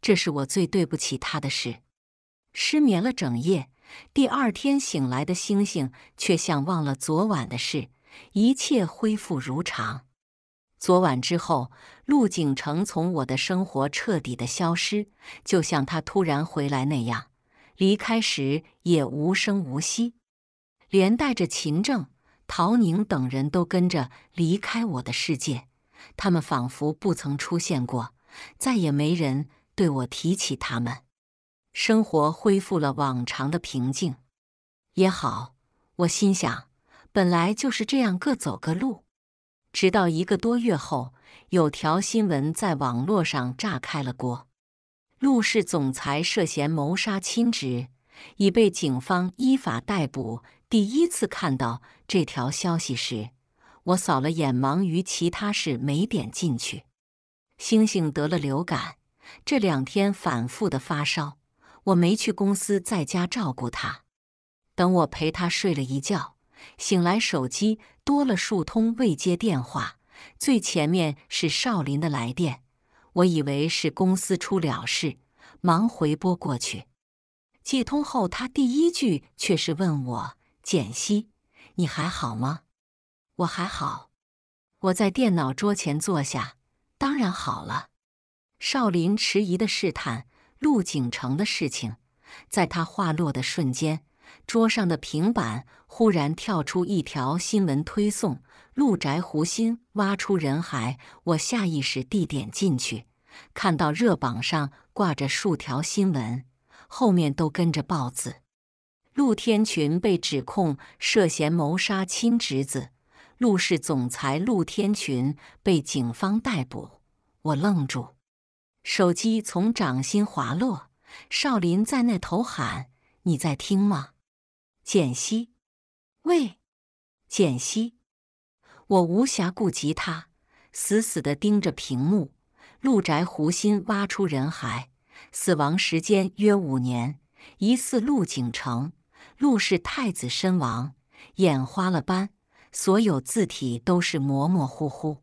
这是我最对不起他的事。失眠了整夜，第二天醒来的星星却像忘了昨晚的事，一切恢复如常。昨晚之后，陆景成从我的生活彻底的消失，就像他突然回来那样，离开时也无声无息，连带着秦正、陶宁等人都跟着离开我的世界，他们仿佛不曾出现过，再也没人对我提起他们，生活恢复了往常的平静。也好，我心想，本来就是这样，各走各路。直到一个多月后，有条新闻在网络上炸开了锅：陆氏总裁涉嫌谋杀亲侄，已被警方依法逮捕。第一次看到这条消息时，我扫了眼，忙于其他事没点进去。星星得了流感，这两天反复的发烧，我没去公司，在家照顾他。等我陪他睡了一觉。醒来，手机多了数通未接电话，最前面是少林的来电。我以为是公司出了事，忙回拨过去。接通后，他第一句却是问我：“简溪，你还好吗？”“我还好。”我在电脑桌前坐下，当然好了。少林迟疑的试探陆景城的事情，在他话落的瞬间。桌上的平板忽然跳出一条新闻推送：陆宅湖心挖出人海。我下意识地点进去，看到热榜上挂着数条新闻，后面都跟着“报”字。陆天群被指控涉嫌谋杀亲侄子，陆氏总裁陆天群被警方逮捕。我愣住，手机从掌心滑落。少林在那头喊：“你在听吗？”简溪，喂，简溪，我无暇顾及他，死死的盯着屏幕。陆宅湖心挖出人骸，死亡时间约五年，疑似陆景城，陆氏太子身亡，眼花了斑，所有字体都是模模糊糊。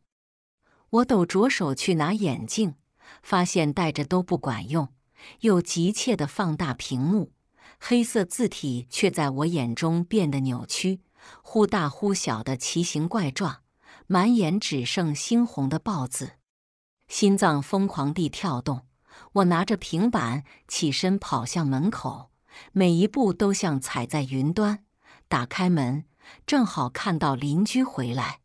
我抖着手去拿眼镜，发现戴着都不管用，又急切的放大屏幕。黑色字体却在我眼中变得扭曲，忽大忽小的奇形怪状，满眼只剩猩红的“豹”字。心脏疯狂地跳动，我拿着平板起身跑向门口，每一步都像踩在云端。打开门，正好看到邻居回来。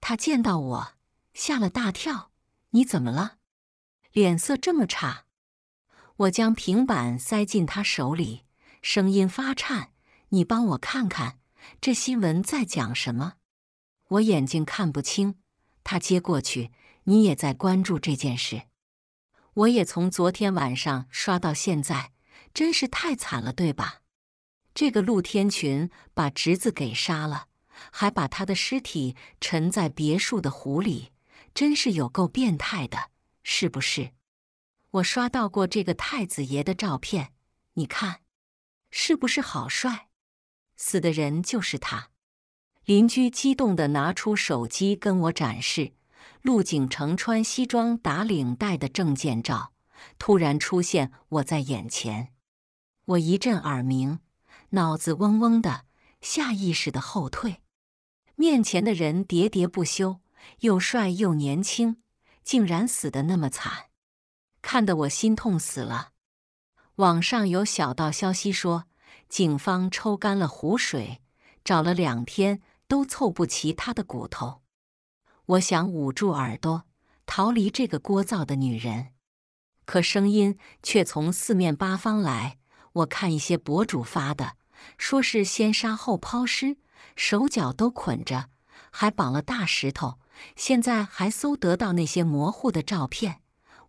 他见到我，吓了大跳：“你怎么了？脸色这么差？”我将平板塞进他手里。声音发颤，你帮我看看这新闻在讲什么？我眼睛看不清。他接过去，你也在关注这件事？我也从昨天晚上刷到现在，真是太惨了，对吧？这个陆天群把侄子给杀了，还把他的尸体沉在别墅的湖里，真是有够变态的，是不是？我刷到过这个太子爷的照片，你看。是不是好帅？死的人就是他。邻居激动的拿出手机跟我展示陆景城穿西装打领带的证件照，突然出现我在眼前，我一阵耳鸣，脑子嗡嗡的，下意识的后退。面前的人喋喋不休，又帅又年轻，竟然死的那么惨，看得我心痛死了。网上有小道消息说，警方抽干了湖水，找了两天都凑不齐他的骨头。我想捂住耳朵，逃离这个聒噪的女人，可声音却从四面八方来。我看一些博主发的，说是先杀后抛尸，手脚都捆着，还绑了大石头。现在还搜得到那些模糊的照片，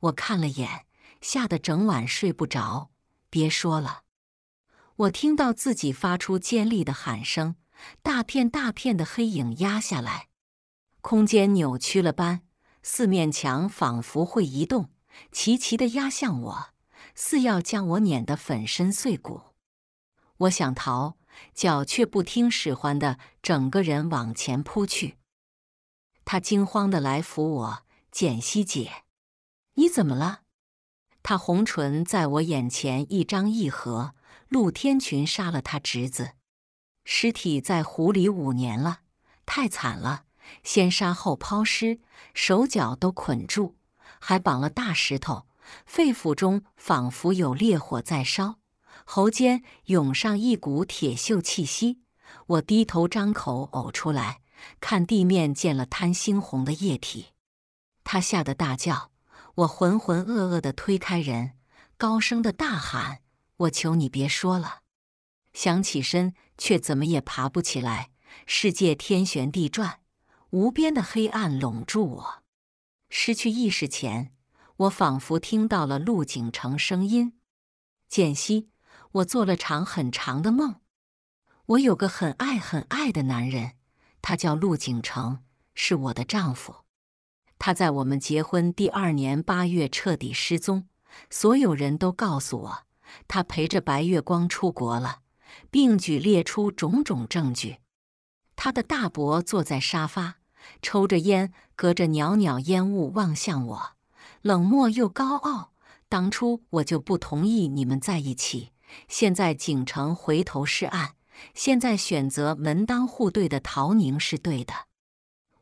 我看了眼，吓得整晚睡不着。别说了！我听到自己发出尖利的喊声，大片大片的黑影压下来，空间扭曲了般，四面墙仿佛会移动，齐齐的压向我，似要将我碾得粉身碎骨。我想逃，脚却不听使唤的，整个人往前扑去。他惊慌的来扶我：“简溪姐，你怎么了？”他红唇在我眼前一张一合。陆天群杀了他侄子，尸体在湖里五年了，太惨了！先杀后抛尸，手脚都捆住，还绑了大石头。肺腑中仿佛有烈火在烧，喉间涌上一股铁锈气息。我低头张口呕出来，看地面溅了滩猩红的液体。他吓得大叫。我浑浑噩噩地推开人，高声地大喊：“我求你别说了！”想起身，却怎么也爬不起来。世界天旋地转，无边的黑暗笼住我。失去意识前，我仿佛听到了陆景城声音：“简溪，我做了场很长的梦。我有个很爱很爱的男人，他叫陆景城，是我的丈夫。”他在我们结婚第二年八月彻底失踪，所有人都告诉我他陪着白月光出国了，并举列出种种证据。他的大伯坐在沙发，抽着烟，隔着袅袅烟雾望向我，冷漠又高傲。当初我就不同意你们在一起，现在景城回头是岸，现在选择门当户对的陶宁是对的，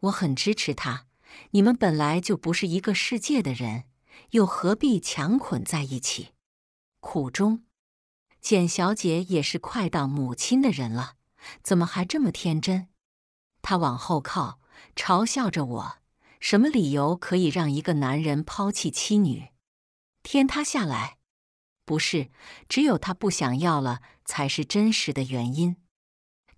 我很支持他。你们本来就不是一个世界的人，又何必强捆在一起？苦衷，简小姐也是快当母亲的人了，怎么还这么天真？她往后靠，嘲笑着我：“什么理由可以让一个男人抛弃妻女？天塌下来？不是，只有他不想要了，才是真实的原因。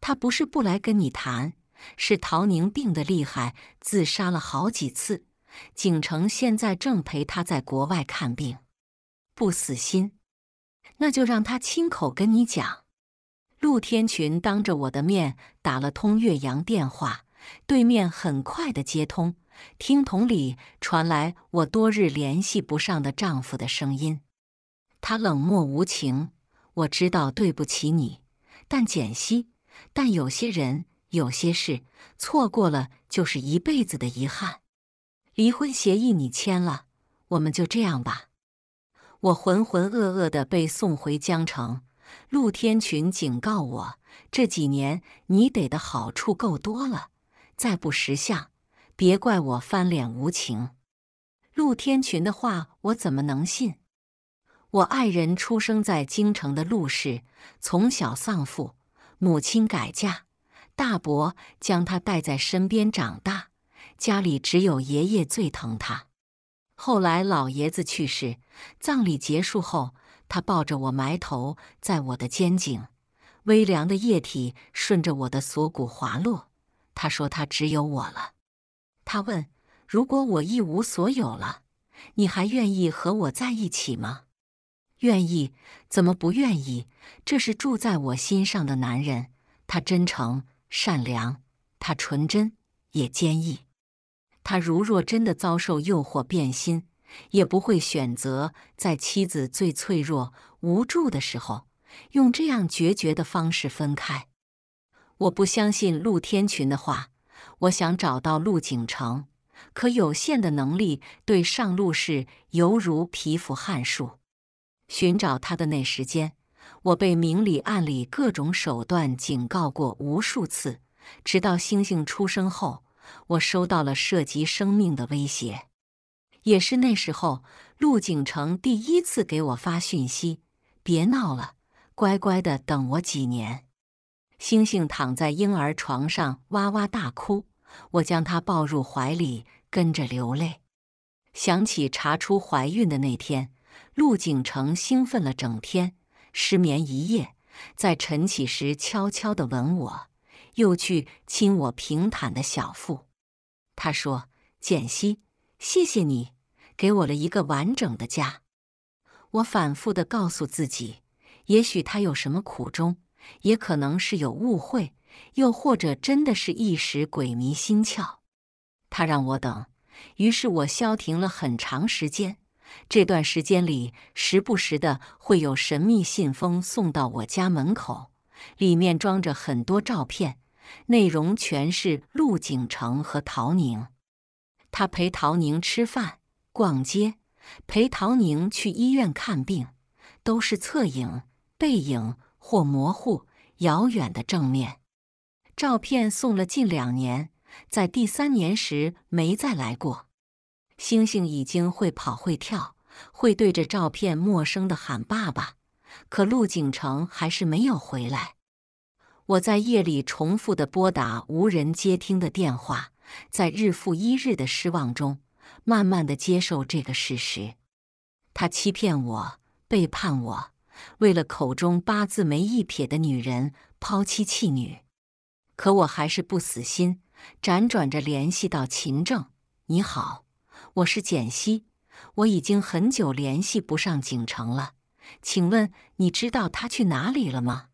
他不是不来跟你谈。”是陶宁病的厉害，自杀了好几次。景城现在正陪他在国外看病，不死心，那就让他亲口跟你讲。陆天群当着我的面打了通岳阳电话，对面很快的接通，听筒里传来我多日联系不上的丈夫的声音。他冷漠无情，我知道对不起你，但简溪，但有些人。有些事错过了就是一辈子的遗憾。离婚协议你签了，我们就这样吧。我浑浑噩噩的被送回江城。陆天群警告我：这几年你得的好处够多了，再不识相，别怪我翻脸无情。陆天群的话我怎么能信？我爱人出生在京城的陆氏，从小丧父，母亲改嫁。大伯将他带在身边长大，家里只有爷爷最疼他。后来老爷子去世，葬礼结束后，他抱着我，埋头在我的肩颈，微凉的液体顺着我的锁骨滑落。他说：“他只有我了。”他问：“如果我一无所有了，你还愿意和我在一起吗？”“愿意。”“怎么不愿意？”“这是住在我心上的男人，他真诚。”善良，他纯真也坚毅。他如若真的遭受诱惑变心，也不会选择在妻子最脆弱无助的时候，用这样决绝的方式分开。我不相信陆天群的话，我想找到陆景城，可有限的能力对上陆氏犹如蚍蜉撼树。寻找他的那时间。我被明里暗里各种手段警告过无数次，直到星星出生后，我收到了涉及生命的威胁。也是那时候，陆景城第一次给我发讯息：“别闹了，乖乖的等我几年。”星星躺在婴儿床上哇哇大哭，我将她抱入怀里，跟着流泪。想起查出怀孕的那天，陆景城兴奋了整天。失眠一夜，在晨起时悄悄地吻我，又去亲我平坦的小腹。他说：“简溪，谢谢你给我了一个完整的家。”我反复地告诉自己，也许他有什么苦衷，也可能是有误会，又或者真的是一时鬼迷心窍。他让我等，于是我消停了很长时间。这段时间里，时不时的会有神秘信封送到我家门口，里面装着很多照片，内容全是陆景城和陶宁。他陪陶宁吃饭、逛街，陪陶宁去医院看病，都是侧影、背影或模糊、遥远的正面照片。送了近两年，在第三年时没再来过。星星已经会跑会跳，会对着照片陌生的喊爸爸，可陆景城还是没有回来。我在夜里重复的拨打无人接听的电话，在日复一日的失望中，慢慢的接受这个事实。他欺骗我，背叛我，为了口中八字没一撇的女人，抛妻弃女。可我还是不死心，辗转着联系到秦政。你好。我是简溪，我已经很久联系不上景城了，请问你知道他去哪里了吗？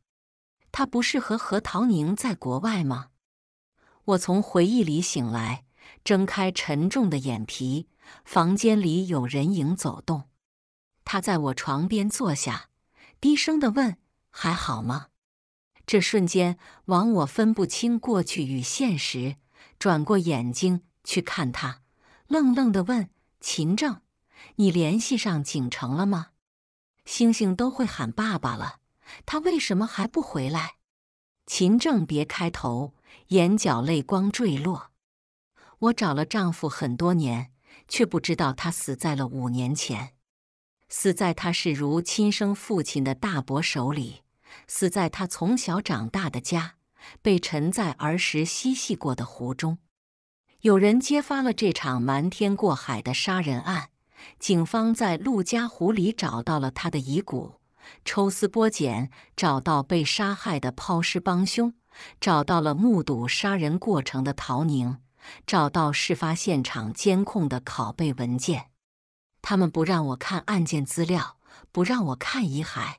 他不是和何陶宁在国外吗？我从回忆里醒来，睁开沉重的眼皮，房间里有人影走动。他在我床边坐下，低声的问：“还好吗？”这瞬间，往我分不清过去与现实。转过眼睛去看他。愣愣地问：“秦政，你联系上景城了吗？星星都会喊爸爸了，他为什么还不回来？”秦政别开头，眼角泪光坠落。我找了丈夫很多年，却不知道他死在了五年前，死在他视如亲生父亲的大伯手里，死在他从小长大的家，被沉在儿时嬉戏过的湖中。有人揭发了这场瞒天过海的杀人案。警方在陆家湖里找到了他的遗骨，抽丝剥茧，找到被杀害的抛尸帮凶，找到了目睹杀人过程的陶宁，找到事发现场监控的拷贝文件。他们不让我看案件资料，不让我看遗骸，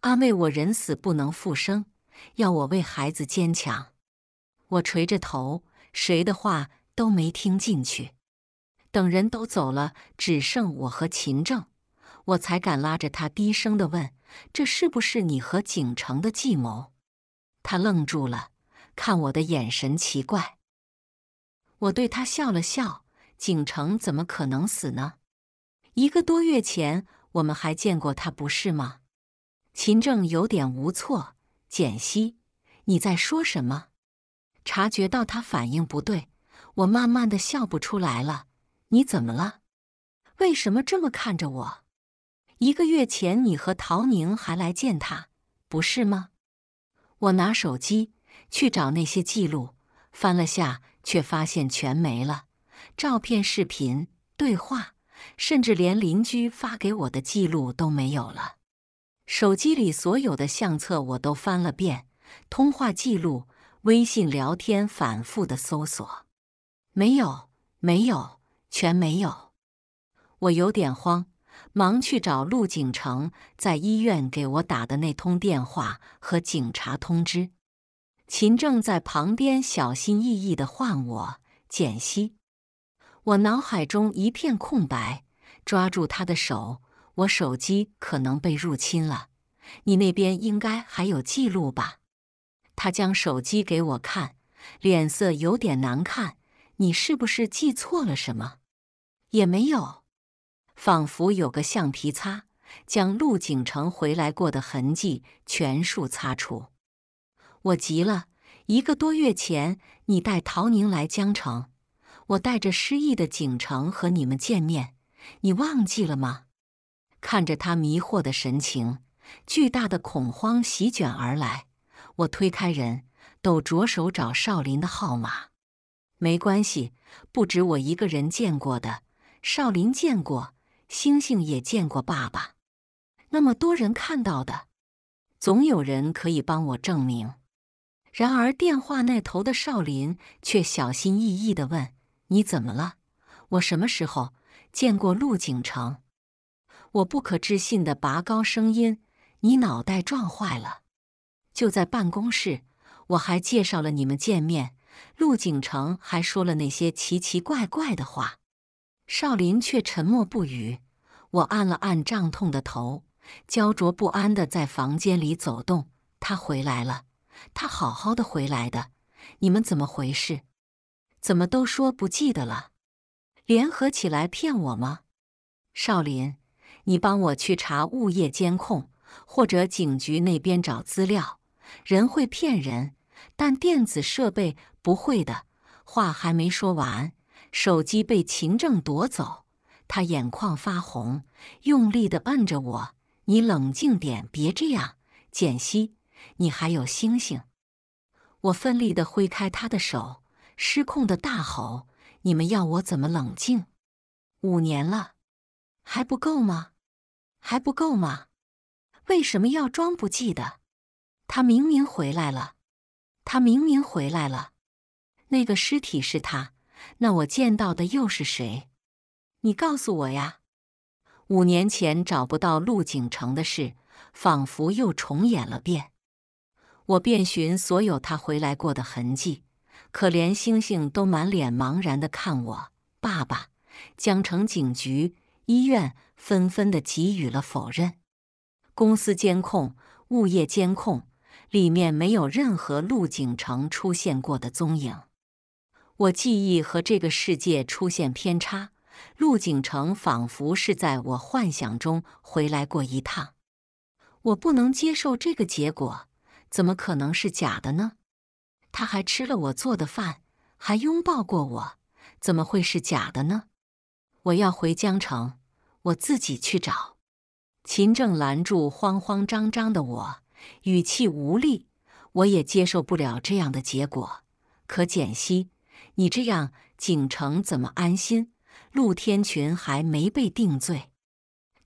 安慰我：“人死不能复生，要我为孩子坚强。”我垂着头。谁的话都没听进去，等人都走了，只剩我和秦正，我才敢拉着他低声的问：“这是不是你和景城的计谋？”他愣住了，看我的眼神奇怪。我对他笑了笑：“景城怎么可能死呢？一个多月前我们还见过他，不是吗？”秦正有点无措：“简溪，你在说什么？”察觉到他反应不对，我慢慢的笑不出来了。你怎么了？为什么这么看着我？一个月前你和陶宁还来见他，不是吗？我拿手机去找那些记录，翻了下，却发现全没了。照片、视频、对话，甚至连邻居发给我的记录都没有了。手机里所有的相册我都翻了遍，通话记录。微信聊天反复的搜索，没有，没有，全没有。我有点慌，忙去找陆景城在医院给我打的那通电话和警察通知。秦正在旁边小心翼翼的唤我：“简溪”，我脑海中一片空白，抓住他的手。我手机可能被入侵了，你那边应该还有记录吧？他将手机给我看，脸色有点难看。你是不是记错了什么？也没有，仿佛有个橡皮擦将陆景城回来过的痕迹全数擦除。我急了，一个多月前你带陶宁来江城，我带着失忆的景城和你们见面，你忘记了吗？看着他迷惑的神情，巨大的恐慌席卷而来。我推开人，抖着手找少林的号码。没关系，不止我一个人见过的。少林见过，星星也见过。爸爸，那么多人看到的，总有人可以帮我证明。然而电话那头的少林却小心翼翼地问：“你怎么了？我什么时候见过陆景城？”我不可置信地拔高声音：“你脑袋撞坏了！”就在办公室，我还介绍了你们见面。陆景城还说了那些奇奇怪怪的话，少林却沉默不语。我按了按胀痛的头，焦灼不安的在房间里走动。他回来了，他好好的回来的。你们怎么回事？怎么都说不记得了？联合起来骗我吗？少林，你帮我去查物业监控，或者警局那边找资料。人会骗人，但电子设备不会的。话还没说完，手机被秦正夺走，他眼眶发红，用力地摁着我：“你冷静点，别这样。”简溪，你还有星星？我奋力地挥开他的手，失控的大吼：“你们要我怎么冷静？五年了，还不够吗？还不够吗？为什么要装不记得？”他明明回来了，他明明回来了。那个尸体是他，那我见到的又是谁？你告诉我呀！五年前找不到陆景城的事，仿佛又重演了遍。我遍寻所有他回来过的痕迹，可连星星都满脸茫然的看我。爸爸，江城警局、医院纷纷的给予了否认。公司监控、物业监控。里面没有任何陆景城出现过的踪影，我记忆和这个世界出现偏差，陆景城仿佛是在我幻想中回来过一趟。我不能接受这个结果，怎么可能是假的呢？他还吃了我做的饭，还拥抱过我，怎么会是假的呢？我要回江城，我自己去找。秦正拦住慌慌张张的我。语气无力，我也接受不了这样的结果。可简溪，你这样，景城怎么安心？陆天群还没被定罪，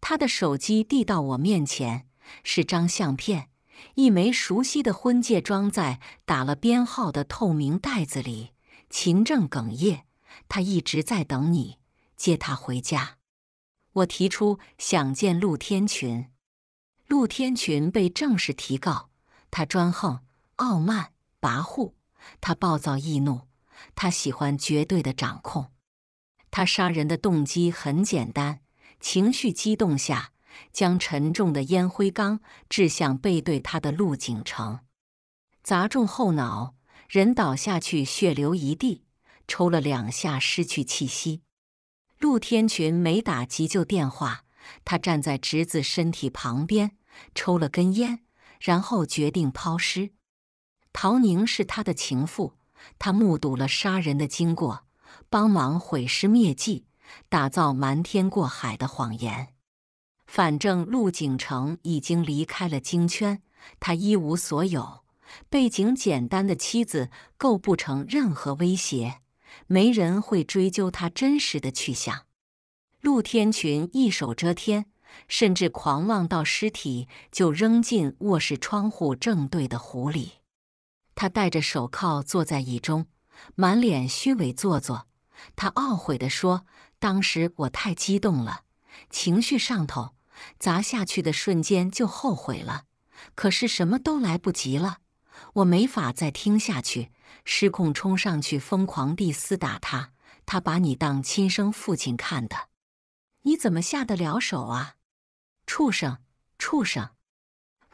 他的手机递到我面前，是张相片，一枚熟悉的婚戒装在打了编号的透明袋子里。秦正哽咽，他一直在等你接他回家。我提出想见陆天群。陆天群被正式提告，他专横、傲慢、跋扈，他暴躁易怒，他喜欢绝对的掌控。他杀人的动机很简单：情绪激动下，将沉重的烟灰缸掷向背对他的陆景城，砸中后脑，人倒下去，血流一地，抽了两下，失去气息。陆天群没打急救电话，他站在侄子身体旁边。抽了根烟，然后决定抛尸。陶宁是他的情妇，他目睹了杀人的经过，帮忙毁尸灭迹，打造瞒天过海的谎言。反正陆景城已经离开了京圈，他一无所有，背景简单的妻子构不成任何威胁，没人会追究他真实的去向。陆天群一手遮天。甚至狂妄到尸体就扔进卧室窗户正对的湖里。他戴着手铐坐在椅中，满脸虚伪做作。他懊悔地说：“当时我太激动了，情绪上头，砸下去的瞬间就后悔了。可是什么都来不及了，我没法再听下去，失控冲上去疯狂地厮打他。他把你当亲生父亲看的，你怎么下得了手啊？”畜生，畜生！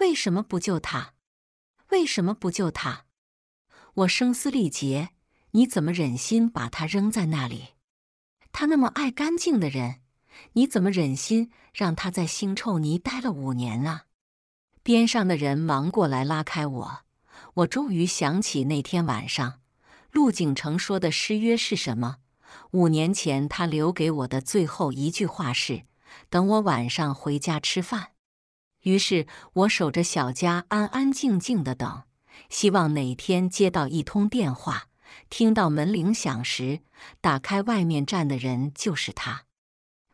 为什么不救他？为什么不救他？我声嘶力竭。你怎么忍心把他扔在那里？他那么爱干净的人，你怎么忍心让他在腥臭泥待了五年啊？边上的人忙过来拉开我。我终于想起那天晚上陆景城说的失约是什么。五年前他留给我的最后一句话是。等我晚上回家吃饭。于是，我守着小家，安安静静的等，希望哪天接到一通电话，听到门铃响时，打开外面站的人就是他。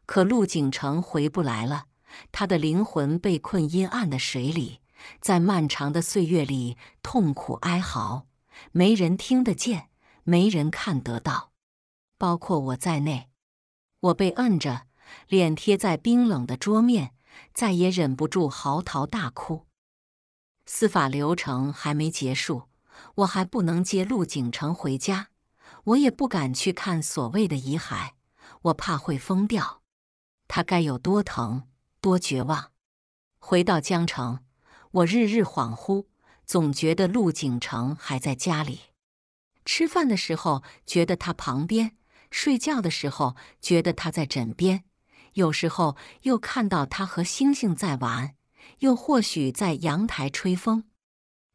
可陆景城回不来了，他的灵魂被困阴暗的水里，在漫长的岁月里痛苦哀嚎，没人听得见，没人看得到，包括我在内。我被摁着。脸贴在冰冷的桌面，再也忍不住嚎啕大哭。司法流程还没结束，我还不能接陆景城回家，我也不敢去看所谓的遗骸，我怕会疯掉。他该有多疼，多绝望。回到江城，我日日恍惚，总觉得陆景城还在家里。吃饭的时候觉得他旁边，睡觉的时候觉得他在枕边。有时候又看到他和星星在玩，又或许在阳台吹风，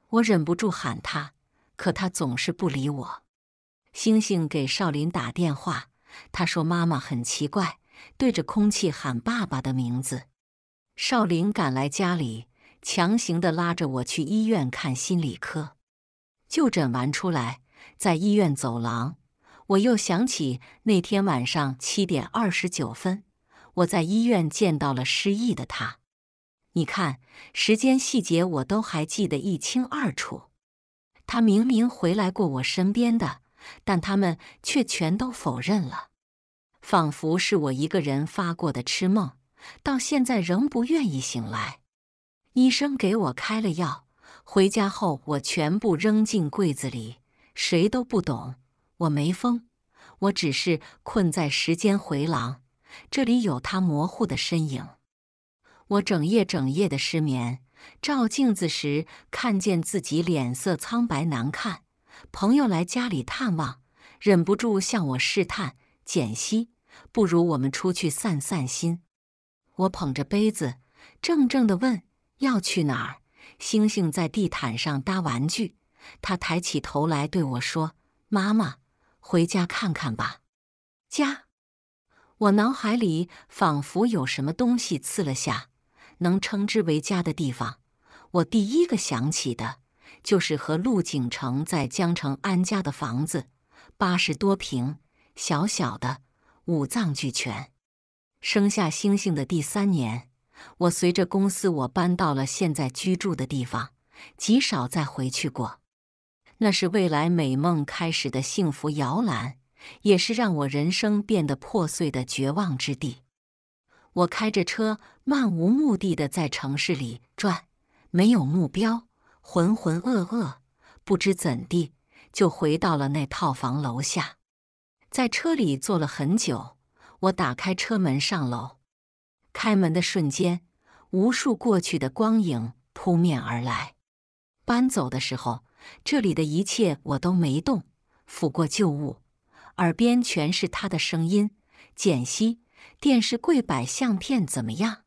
我忍不住喊他，可他总是不理我。星星给少林打电话，他说妈妈很奇怪，对着空气喊爸爸的名字。少林赶来家里，强行的拉着我去医院看心理科。就诊完出来，在医院走廊，我又想起那天晚上七点二十九分。我在医院见到了失忆的他，你看时间细节我都还记得一清二楚。他明明回来过我身边的，但他们却全都否认了，仿佛是我一个人发过的痴梦，到现在仍不愿意醒来。医生给我开了药，回家后我全部扔进柜子里，谁都不懂，我没疯，我只是困在时间回廊。这里有他模糊的身影。我整夜整夜的失眠，照镜子时看见自己脸色苍白难看。朋友来家里探望，忍不住向我试探：“简希，不如我们出去散散心？”我捧着杯子，怔怔地问：“要去哪儿？”星星在地毯上搭玩具，他抬起头来对我说：“妈妈，回家看看吧，家。”我脑海里仿佛有什么东西刺了下，能称之为家的地方，我第一个想起的就是和陆景城在江城安家的房子，八十多平，小小的，五脏俱全。生下星星的第三年，我随着公司我搬到了现在居住的地方，极少再回去过。那是未来美梦开始的幸福摇篮。也是让我人生变得破碎的绝望之地。我开着车，漫无目的的在城市里转，没有目标，浑浑噩噩。不知怎地，就回到了那套房楼下。在车里坐了很久，我打开车门上楼。开门的瞬间，无数过去的光影扑面而来。搬走的时候，这里的一切我都没动，抚过旧物。耳边全是他的声音，简希，电视柜摆相片怎么样？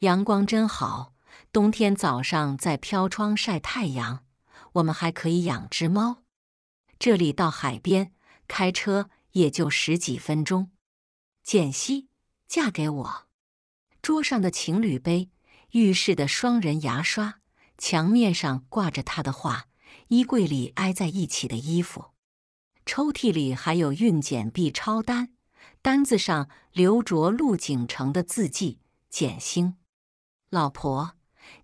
阳光真好，冬天早上在飘窗晒太阳，我们还可以养只猫。这里到海边开车也就十几分钟。简希，嫁给我！桌上的情侣杯，浴室的双人牙刷，墙面上挂着他的画，衣柜里挨在一起的衣服。抽屉里还有孕检 B 超单，单子上留着陆景城的字迹。简星，老婆，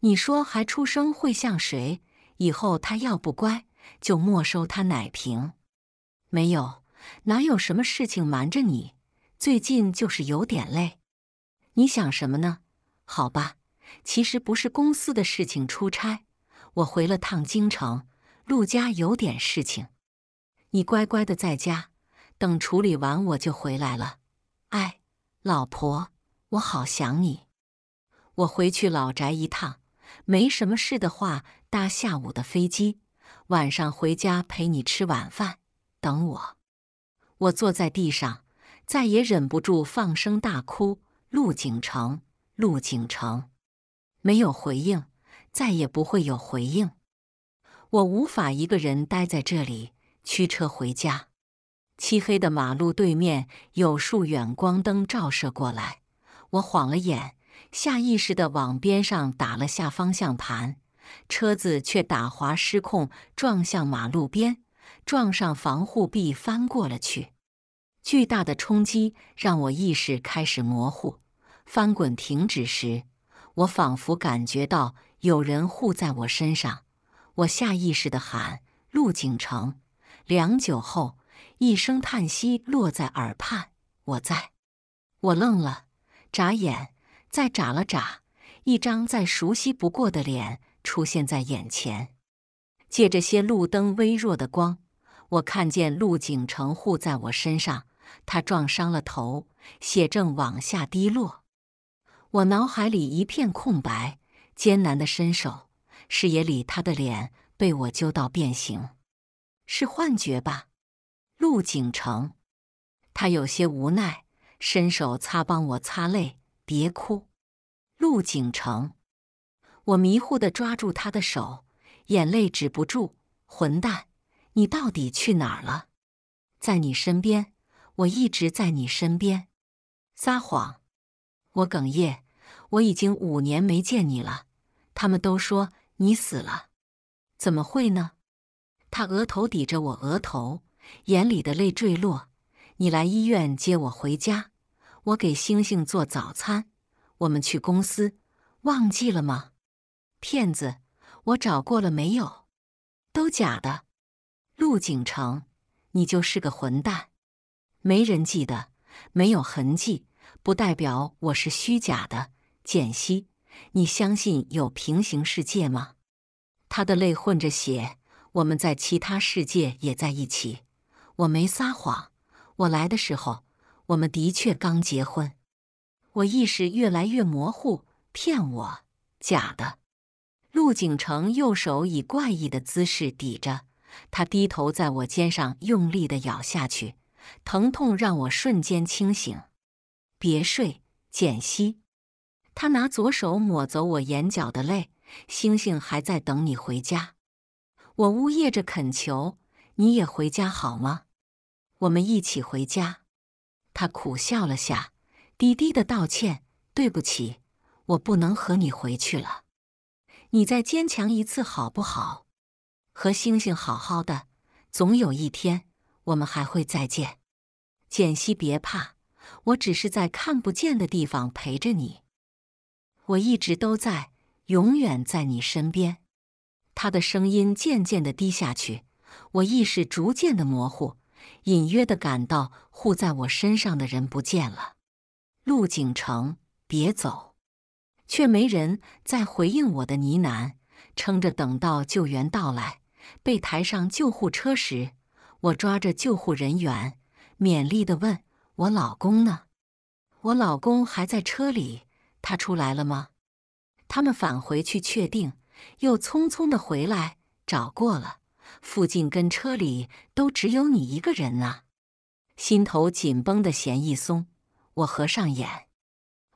你说还出生会像谁？以后他要不乖，就没收他奶瓶。没有，哪有什么事情瞒着你？最近就是有点累。你想什么呢？好吧，其实不是公司的事情，出差，我回了趟京城，陆家有点事情。你乖乖的在家，等处理完我就回来了。哎，老婆，我好想你。我回去老宅一趟，没什么事的话，搭下午的飞机，晚上回家陪你吃晚饭。等我。我坐在地上，再也忍不住，放声大哭。陆景城，陆景城，没有回应，再也不会有回应。我无法一个人待在这里。驱车回家，漆黑的马路对面有束远光灯照射过来，我晃了眼，下意识的往边上打了下方向盘，车子却打滑失控，撞向马路边，撞上防护壁，翻过了去。巨大的冲击让我意识开始模糊，翻滚停止时，我仿佛感觉到有人护在我身上，我下意识的喊：“陆景城。”良久后，一声叹息落在耳畔。我在，我愣了，眨眼，再眨了眨，一张再熟悉不过的脸出现在眼前。借着些路灯微弱的光，我看见陆景城护在我身上，他撞伤了头，血正往下滴落。我脑海里一片空白，艰难的伸手，视野里他的脸被我揪到变形。是幻觉吧，陆景城。他有些无奈，伸手擦，帮我擦泪，别哭。陆景城，我迷糊的抓住他的手，眼泪止不住。混蛋，你到底去哪儿了？在你身边，我一直在你身边。撒谎。我哽咽，我已经五年没见你了。他们都说你死了，怎么会呢？他额头抵着我额头，眼里的泪坠落。你来医院接我回家，我给星星做早餐，我们去公司。忘记了吗，骗子？我找过了没有？都假的。陆景城，你就是个混蛋。没人记得，没有痕迹，不代表我是虚假的。简溪，你相信有平行世界吗？他的泪混着血。我们在其他世界也在一起，我没撒谎。我来的时候，我们的确刚结婚。我意识越来越模糊，骗我，假的。陆景成右手以怪异的姿势抵着，他低头在我肩上用力的咬下去，疼痛让我瞬间清醒。别睡，简溪。他拿左手抹走我眼角的泪，星星还在等你回家。我呜咽着恳求：“你也回家好吗？我们一起回家。”他苦笑了下，低低的道歉：“对不起，我不能和你回去了。你再坚强一次好不好？和星星好好的，总有一天我们还会再见。”简溪，别怕，我只是在看不见的地方陪着你，我一直都在，永远在你身边。他的声音渐渐的低下去，我意识逐渐的模糊，隐约的感到护在我身上的人不见了。陆景城，别走！却没人再回应我的呢喃。撑着等到救援到来，被抬上救护车时，我抓着救护人员，勉力的问我老公呢？我老公还在车里，他出来了吗？他们返回去确定。又匆匆的回来找过了，附近跟车里都只有你一个人啊！心头紧绷的弦一松，我合上眼。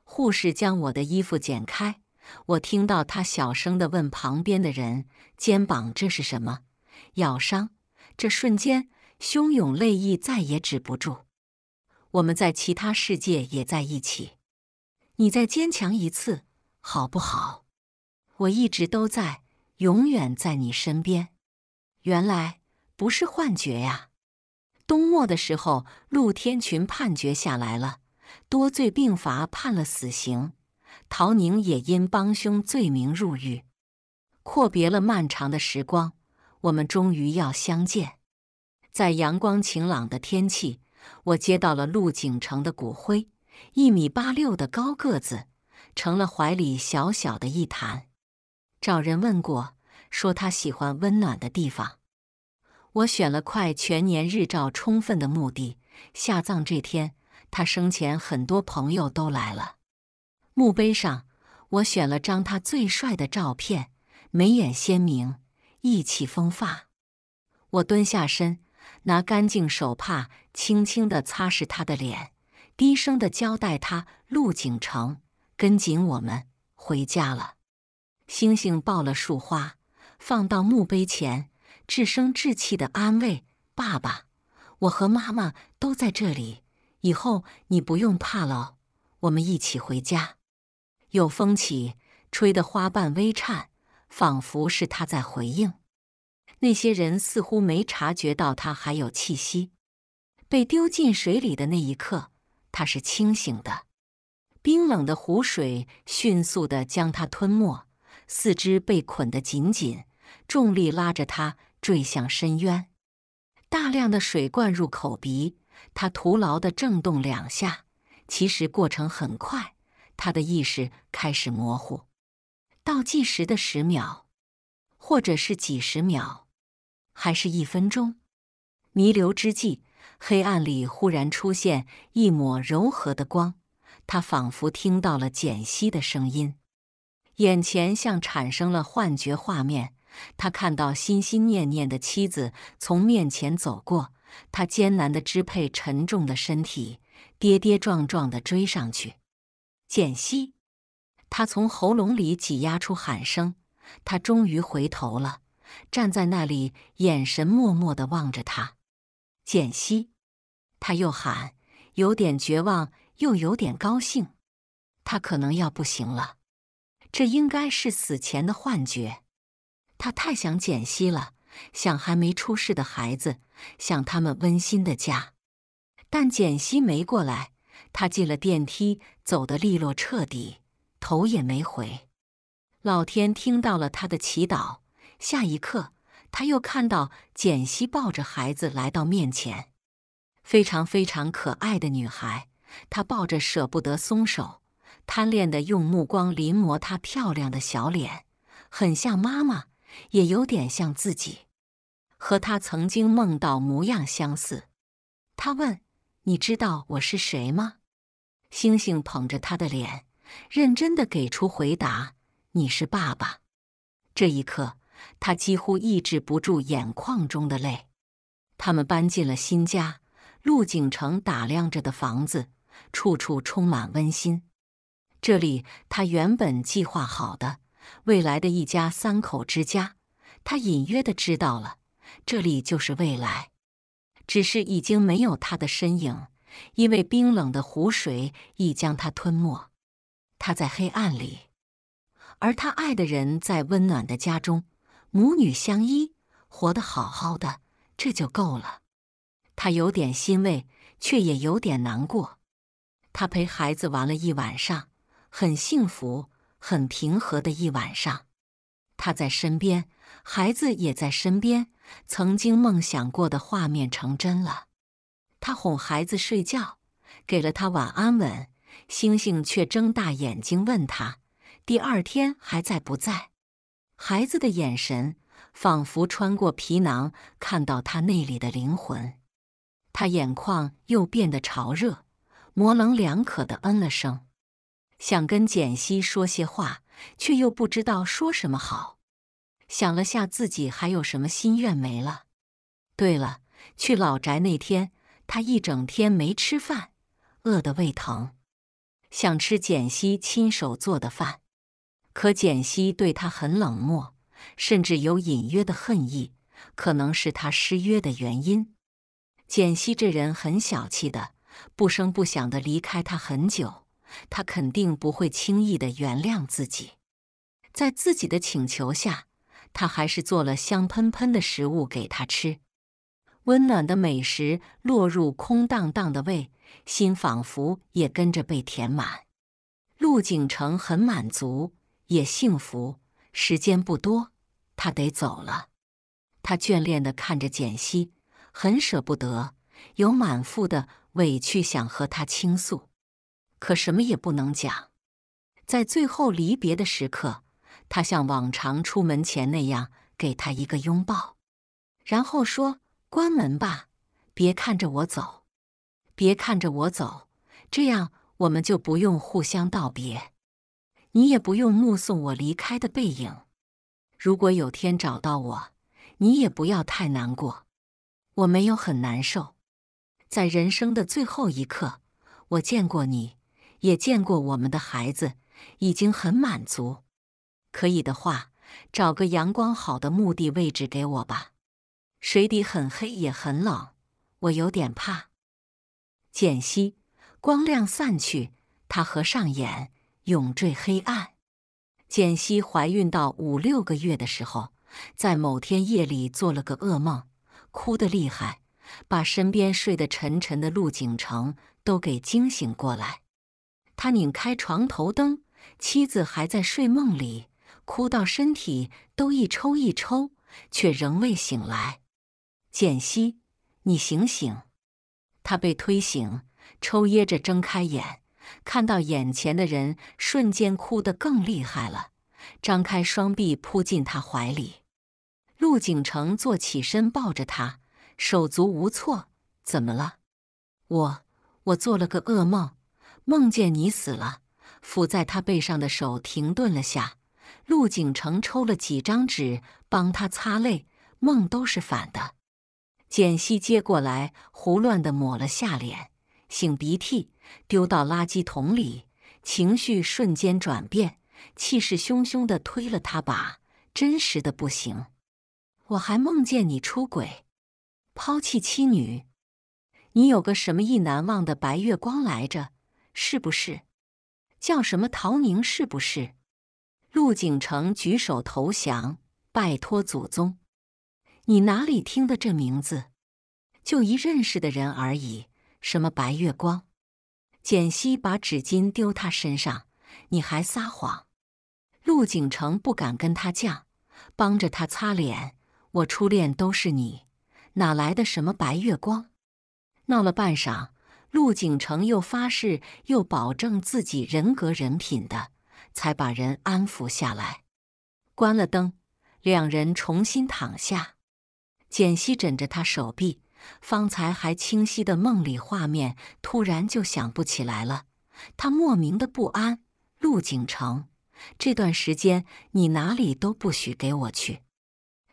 护士将我的衣服剪开，我听到她小声的问旁边的人：“肩膀这是什么？咬伤？”这瞬间，汹涌泪意再也止不住。我们在其他世界也在一起，你再坚强一次，好不好？我一直都在，永远在你身边。原来不是幻觉呀！冬末的时候，陆天群判决下来了，多罪并罚，判了死刑。陶宁也因帮凶罪名入狱。阔别了漫长的时光，我们终于要相见。在阳光晴朗的天气，我接到了陆景城的骨灰，一米八六的高个子，成了怀里小小的一坛。找人问过，说他喜欢温暖的地方。我选了块全年日照充分的墓地下葬。这天，他生前很多朋友都来了。墓碑上，我选了张他最帅的照片，眉眼鲜明，意气风发。我蹲下身，拿干净手帕轻轻的擦拭他的脸，低声的交代他：“陆景城，跟紧我们，回家了。”星星抱了束花，放到墓碑前，稚声稚气的安慰爸爸：“我和妈妈都在这里，以后你不用怕了，我们一起回家。”有风起，吹得花瓣微颤，仿佛是他在回应。那些人似乎没察觉到他还有气息。被丢进水里的那一刻，他是清醒的。冰冷的湖水迅速地将他吞没。四肢被捆得紧紧，重力拉着他坠向深渊。大量的水灌入口鼻，他徒劳地挣动两下。其实过程很快，他的意识开始模糊。倒计时的十秒，或者是几十秒，还是一分钟？弥留之际，黑暗里忽然出现一抹柔和的光，他仿佛听到了简希的声音。眼前像产生了幻觉，画面。他看到心心念念的妻子从面前走过，他艰难的支配沉重的身体，跌跌撞撞的追上去。简溪，他从喉咙里挤压出喊声。他终于回头了，站在那里，眼神默默的望着他。简希，他又喊，有点绝望，又有点高兴。他可能要不行了。这应该是死前的幻觉。他太想简溪了，想还没出世的孩子，想他们温馨的家。但简溪没过来，他进了电梯，走得利落彻底，头也没回。老天听到了他的祈祷，下一刻他又看到简溪抱着孩子来到面前，非常非常可爱的女孩，他抱着舍不得松手。贪恋的用目光临摹她漂亮的小脸，很像妈妈，也有点像自己，和她曾经梦到模样相似。他问：“你知道我是谁吗？”星星捧着他的脸，认真的给出回答：“你是爸爸。”这一刻，他几乎抑制不住眼眶中的泪。他们搬进了新家，陆景城打量着的房子，处处充满温馨。这里，他原本计划好的未来的一家三口之家，他隐约的知道了，这里就是未来。只是已经没有他的身影，因为冰冷的湖水已将他吞没。他在黑暗里，而他爱的人在温暖的家中，母女相依，活得好好的，这就够了。他有点欣慰，却也有点难过。他陪孩子玩了一晚上。很幸福、很平和的一晚上，他在身边，孩子也在身边。曾经梦想过的画面成真了。他哄孩子睡觉，给了他晚安吻。星星却睁大眼睛问他：“第二天还在不在？”孩子的眼神仿佛穿过皮囊，看到他内里的灵魂。他眼眶又变得潮热，模棱两可的嗯了声。想跟简溪说些话，却又不知道说什么好。想了下，自己还有什么心愿没了？对了，去老宅那天，他一整天没吃饭，饿得胃疼，想吃简溪亲手做的饭。可简溪对他很冷漠，甚至有隐约的恨意，可能是他失约的原因。简溪这人很小气的，不声不响的离开他很久。他肯定不会轻易的原谅自己。在自己的请求下，他还是做了香喷喷的食物给他吃。温暖的美食落入空荡荡的胃，心仿佛也跟着被填满。陆景城很满足，也幸福。时间不多，他得走了。他眷恋的看着简溪，很舍不得，有满腹的委屈想和他倾诉。可什么也不能讲，在最后离别的时刻，他像往常出门前那样给他一个拥抱，然后说：“关门吧，别看着我走，别看着我走，这样我们就不用互相道别，你也不用目送我离开的背影。如果有天找到我，你也不要太难过，我没有很难受。在人生的最后一刻，我见过你。”也见过我们的孩子，已经很满足。可以的话，找个阳光好的墓地位置给我吧。水底很黑，也很冷，我有点怕。简溪，光亮散去，他合上眼，永坠黑暗。简溪怀孕到五六个月的时候，在某天夜里做了个噩梦，哭得厉害，把身边睡得沉沉的陆景成都给惊醒过来。他拧开床头灯，妻子还在睡梦里，哭到身体都一抽一抽，却仍未醒来。简溪，你醒醒！他被推醒，抽噎着睁开眼，看到眼前的人，瞬间哭得更厉害了，张开双臂扑进他怀里。陆景成坐起身，抱着他，手足无措：“怎么了？我……我做了个噩梦。”梦见你死了，抚在他背上的手停顿了下。陆景城抽了几张纸帮他擦泪。梦都是反的。简溪接过来，胡乱地抹了下脸，擤鼻涕，丢到垃圾桶里。情绪瞬间转变，气势汹汹地推了他把。真实的不行，我还梦见你出轨，抛弃妻女。你有个什么意难忘的白月光来着？是不是？叫什么陶明？是不是？陆景城举手投降，拜托祖宗！你哪里听的这名字？就一认识的人而已。什么白月光？简溪把纸巾丢他身上，你还撒谎？陆景城不敢跟他犟，帮着他擦脸。我初恋都是你，哪来的什么白月光？闹了半晌。陆景城又发誓，又保证自己人格、人品的，才把人安抚下来。关了灯，两人重新躺下。简溪枕着他手臂，方才还清晰的梦里画面，突然就想不起来了。他莫名的不安。陆景城，这段时间你哪里都不许给我去。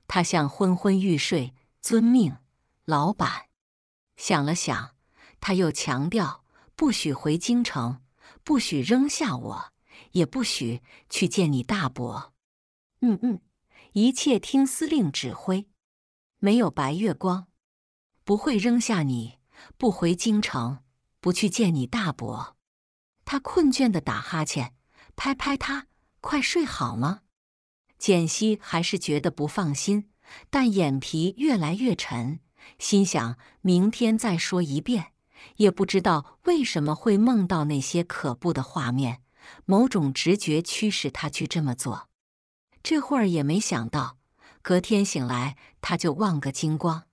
他像昏昏欲睡。遵命，老板。想了想。他又强调：不许回京城，不许扔下我，也不许去见你大伯。嗯嗯，一切听司令指挥。没有白月光，不会扔下你，不回京城，不去见你大伯。他困倦的打哈欠，拍拍他，快睡好吗？简溪还是觉得不放心，但眼皮越来越沉，心想明天再说一遍。也不知道为什么会梦到那些可怖的画面，某种直觉驱使他去这么做。这会儿也没想到，隔天醒来他就忘个精光。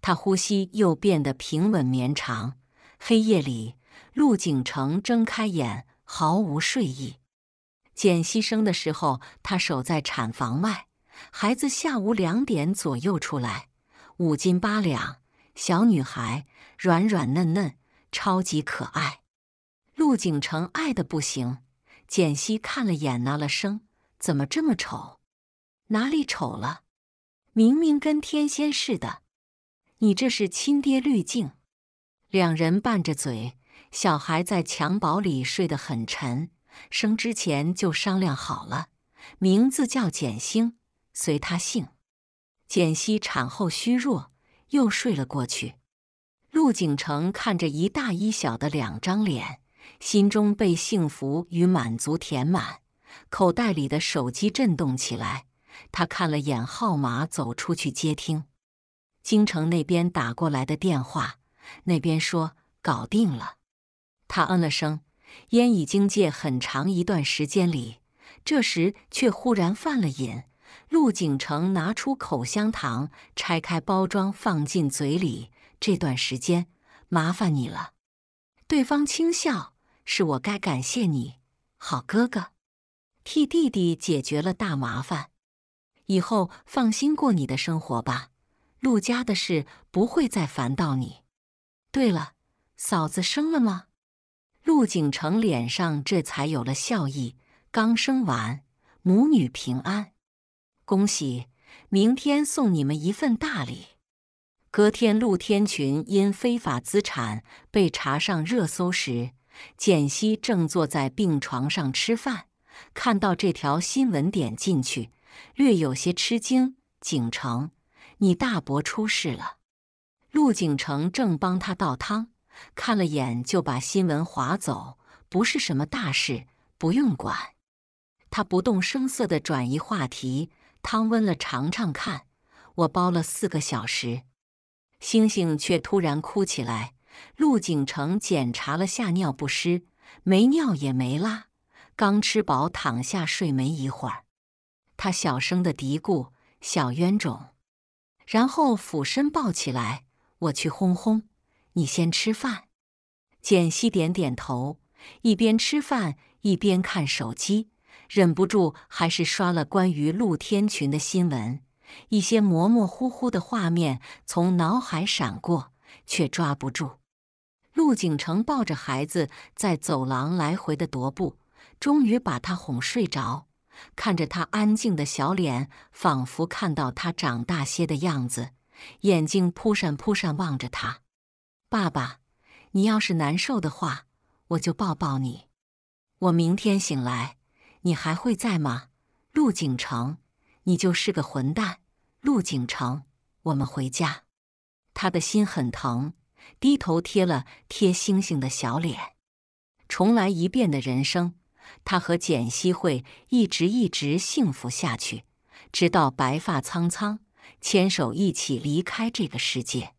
他呼吸又变得平稳绵长。黑夜里，陆景城睁开眼，毫无睡意。简牺牲的时候，他守在产房外。孩子下午两点左右出来，五斤八两。小女孩软软嫩嫩，超级可爱，陆景城爱的不行。简溪看了眼，拿了声：“怎么这么丑？哪里丑了？明明跟天仙似的，你这是亲爹滤镜。”两人拌着嘴。小孩在襁褓里睡得很沉。生之前就商量好了，名字叫简星，随他姓。简溪产后虚弱。又睡了过去。陆景城看着一大一小的两张脸，心中被幸福与满足填满。口袋里的手机震动起来，他看了眼号码，走出去接听。京城那边打过来的电话，那边说搞定了。他嗯了声，烟已经戒很长一段时间里，这时却忽然犯了瘾。陆景城拿出口香糖，拆开包装放进嘴里。这段时间麻烦你了。对方轻笑：“是我该感谢你，好哥哥，替弟弟解决了大麻烦。以后放心过你的生活吧，陆家的事不会再烦到你。”对了，嫂子生了吗？陆景城脸上这才有了笑意。刚生完，母女平安。恭喜！明天送你们一份大礼。隔天，陆天群因非法资产被查上热搜时，简溪正坐在病床上吃饭，看到这条新闻，点进去，略有些吃惊：“景城，你大伯出事了。”陆景城正帮他倒汤，看了眼就把新闻划走，不是什么大事，不用管。他不动声色的转移话题。汤温了，尝尝看。我煲了四个小时，星星却突然哭起来。陆景城检查了下尿不湿，没尿也没拉。刚吃饱，躺下睡没一会儿，他小声的嘀咕：“小冤种。”然后俯身抱起来，我去哄哄你，先吃饭。简溪点点头，一边吃饭一边看手机。忍不住，还是刷了关于陆天群的新闻。一些模模糊糊的画面从脑海闪过，却抓不住。陆景成抱着孩子在走廊来回的踱步，终于把他哄睡着。看着他安静的小脸，仿佛看到他长大些的样子，眼睛扑闪扑闪望着他。爸爸，你要是难受的话，我就抱抱你。我明天醒来。你还会在吗，陆景城？你就是个混蛋，陆景城！我们回家。他的心很疼，低头贴了贴星星的小脸。重来一遍的人生，他和简溪会一直一直幸福下去，直到白发苍苍，牵手一起离开这个世界。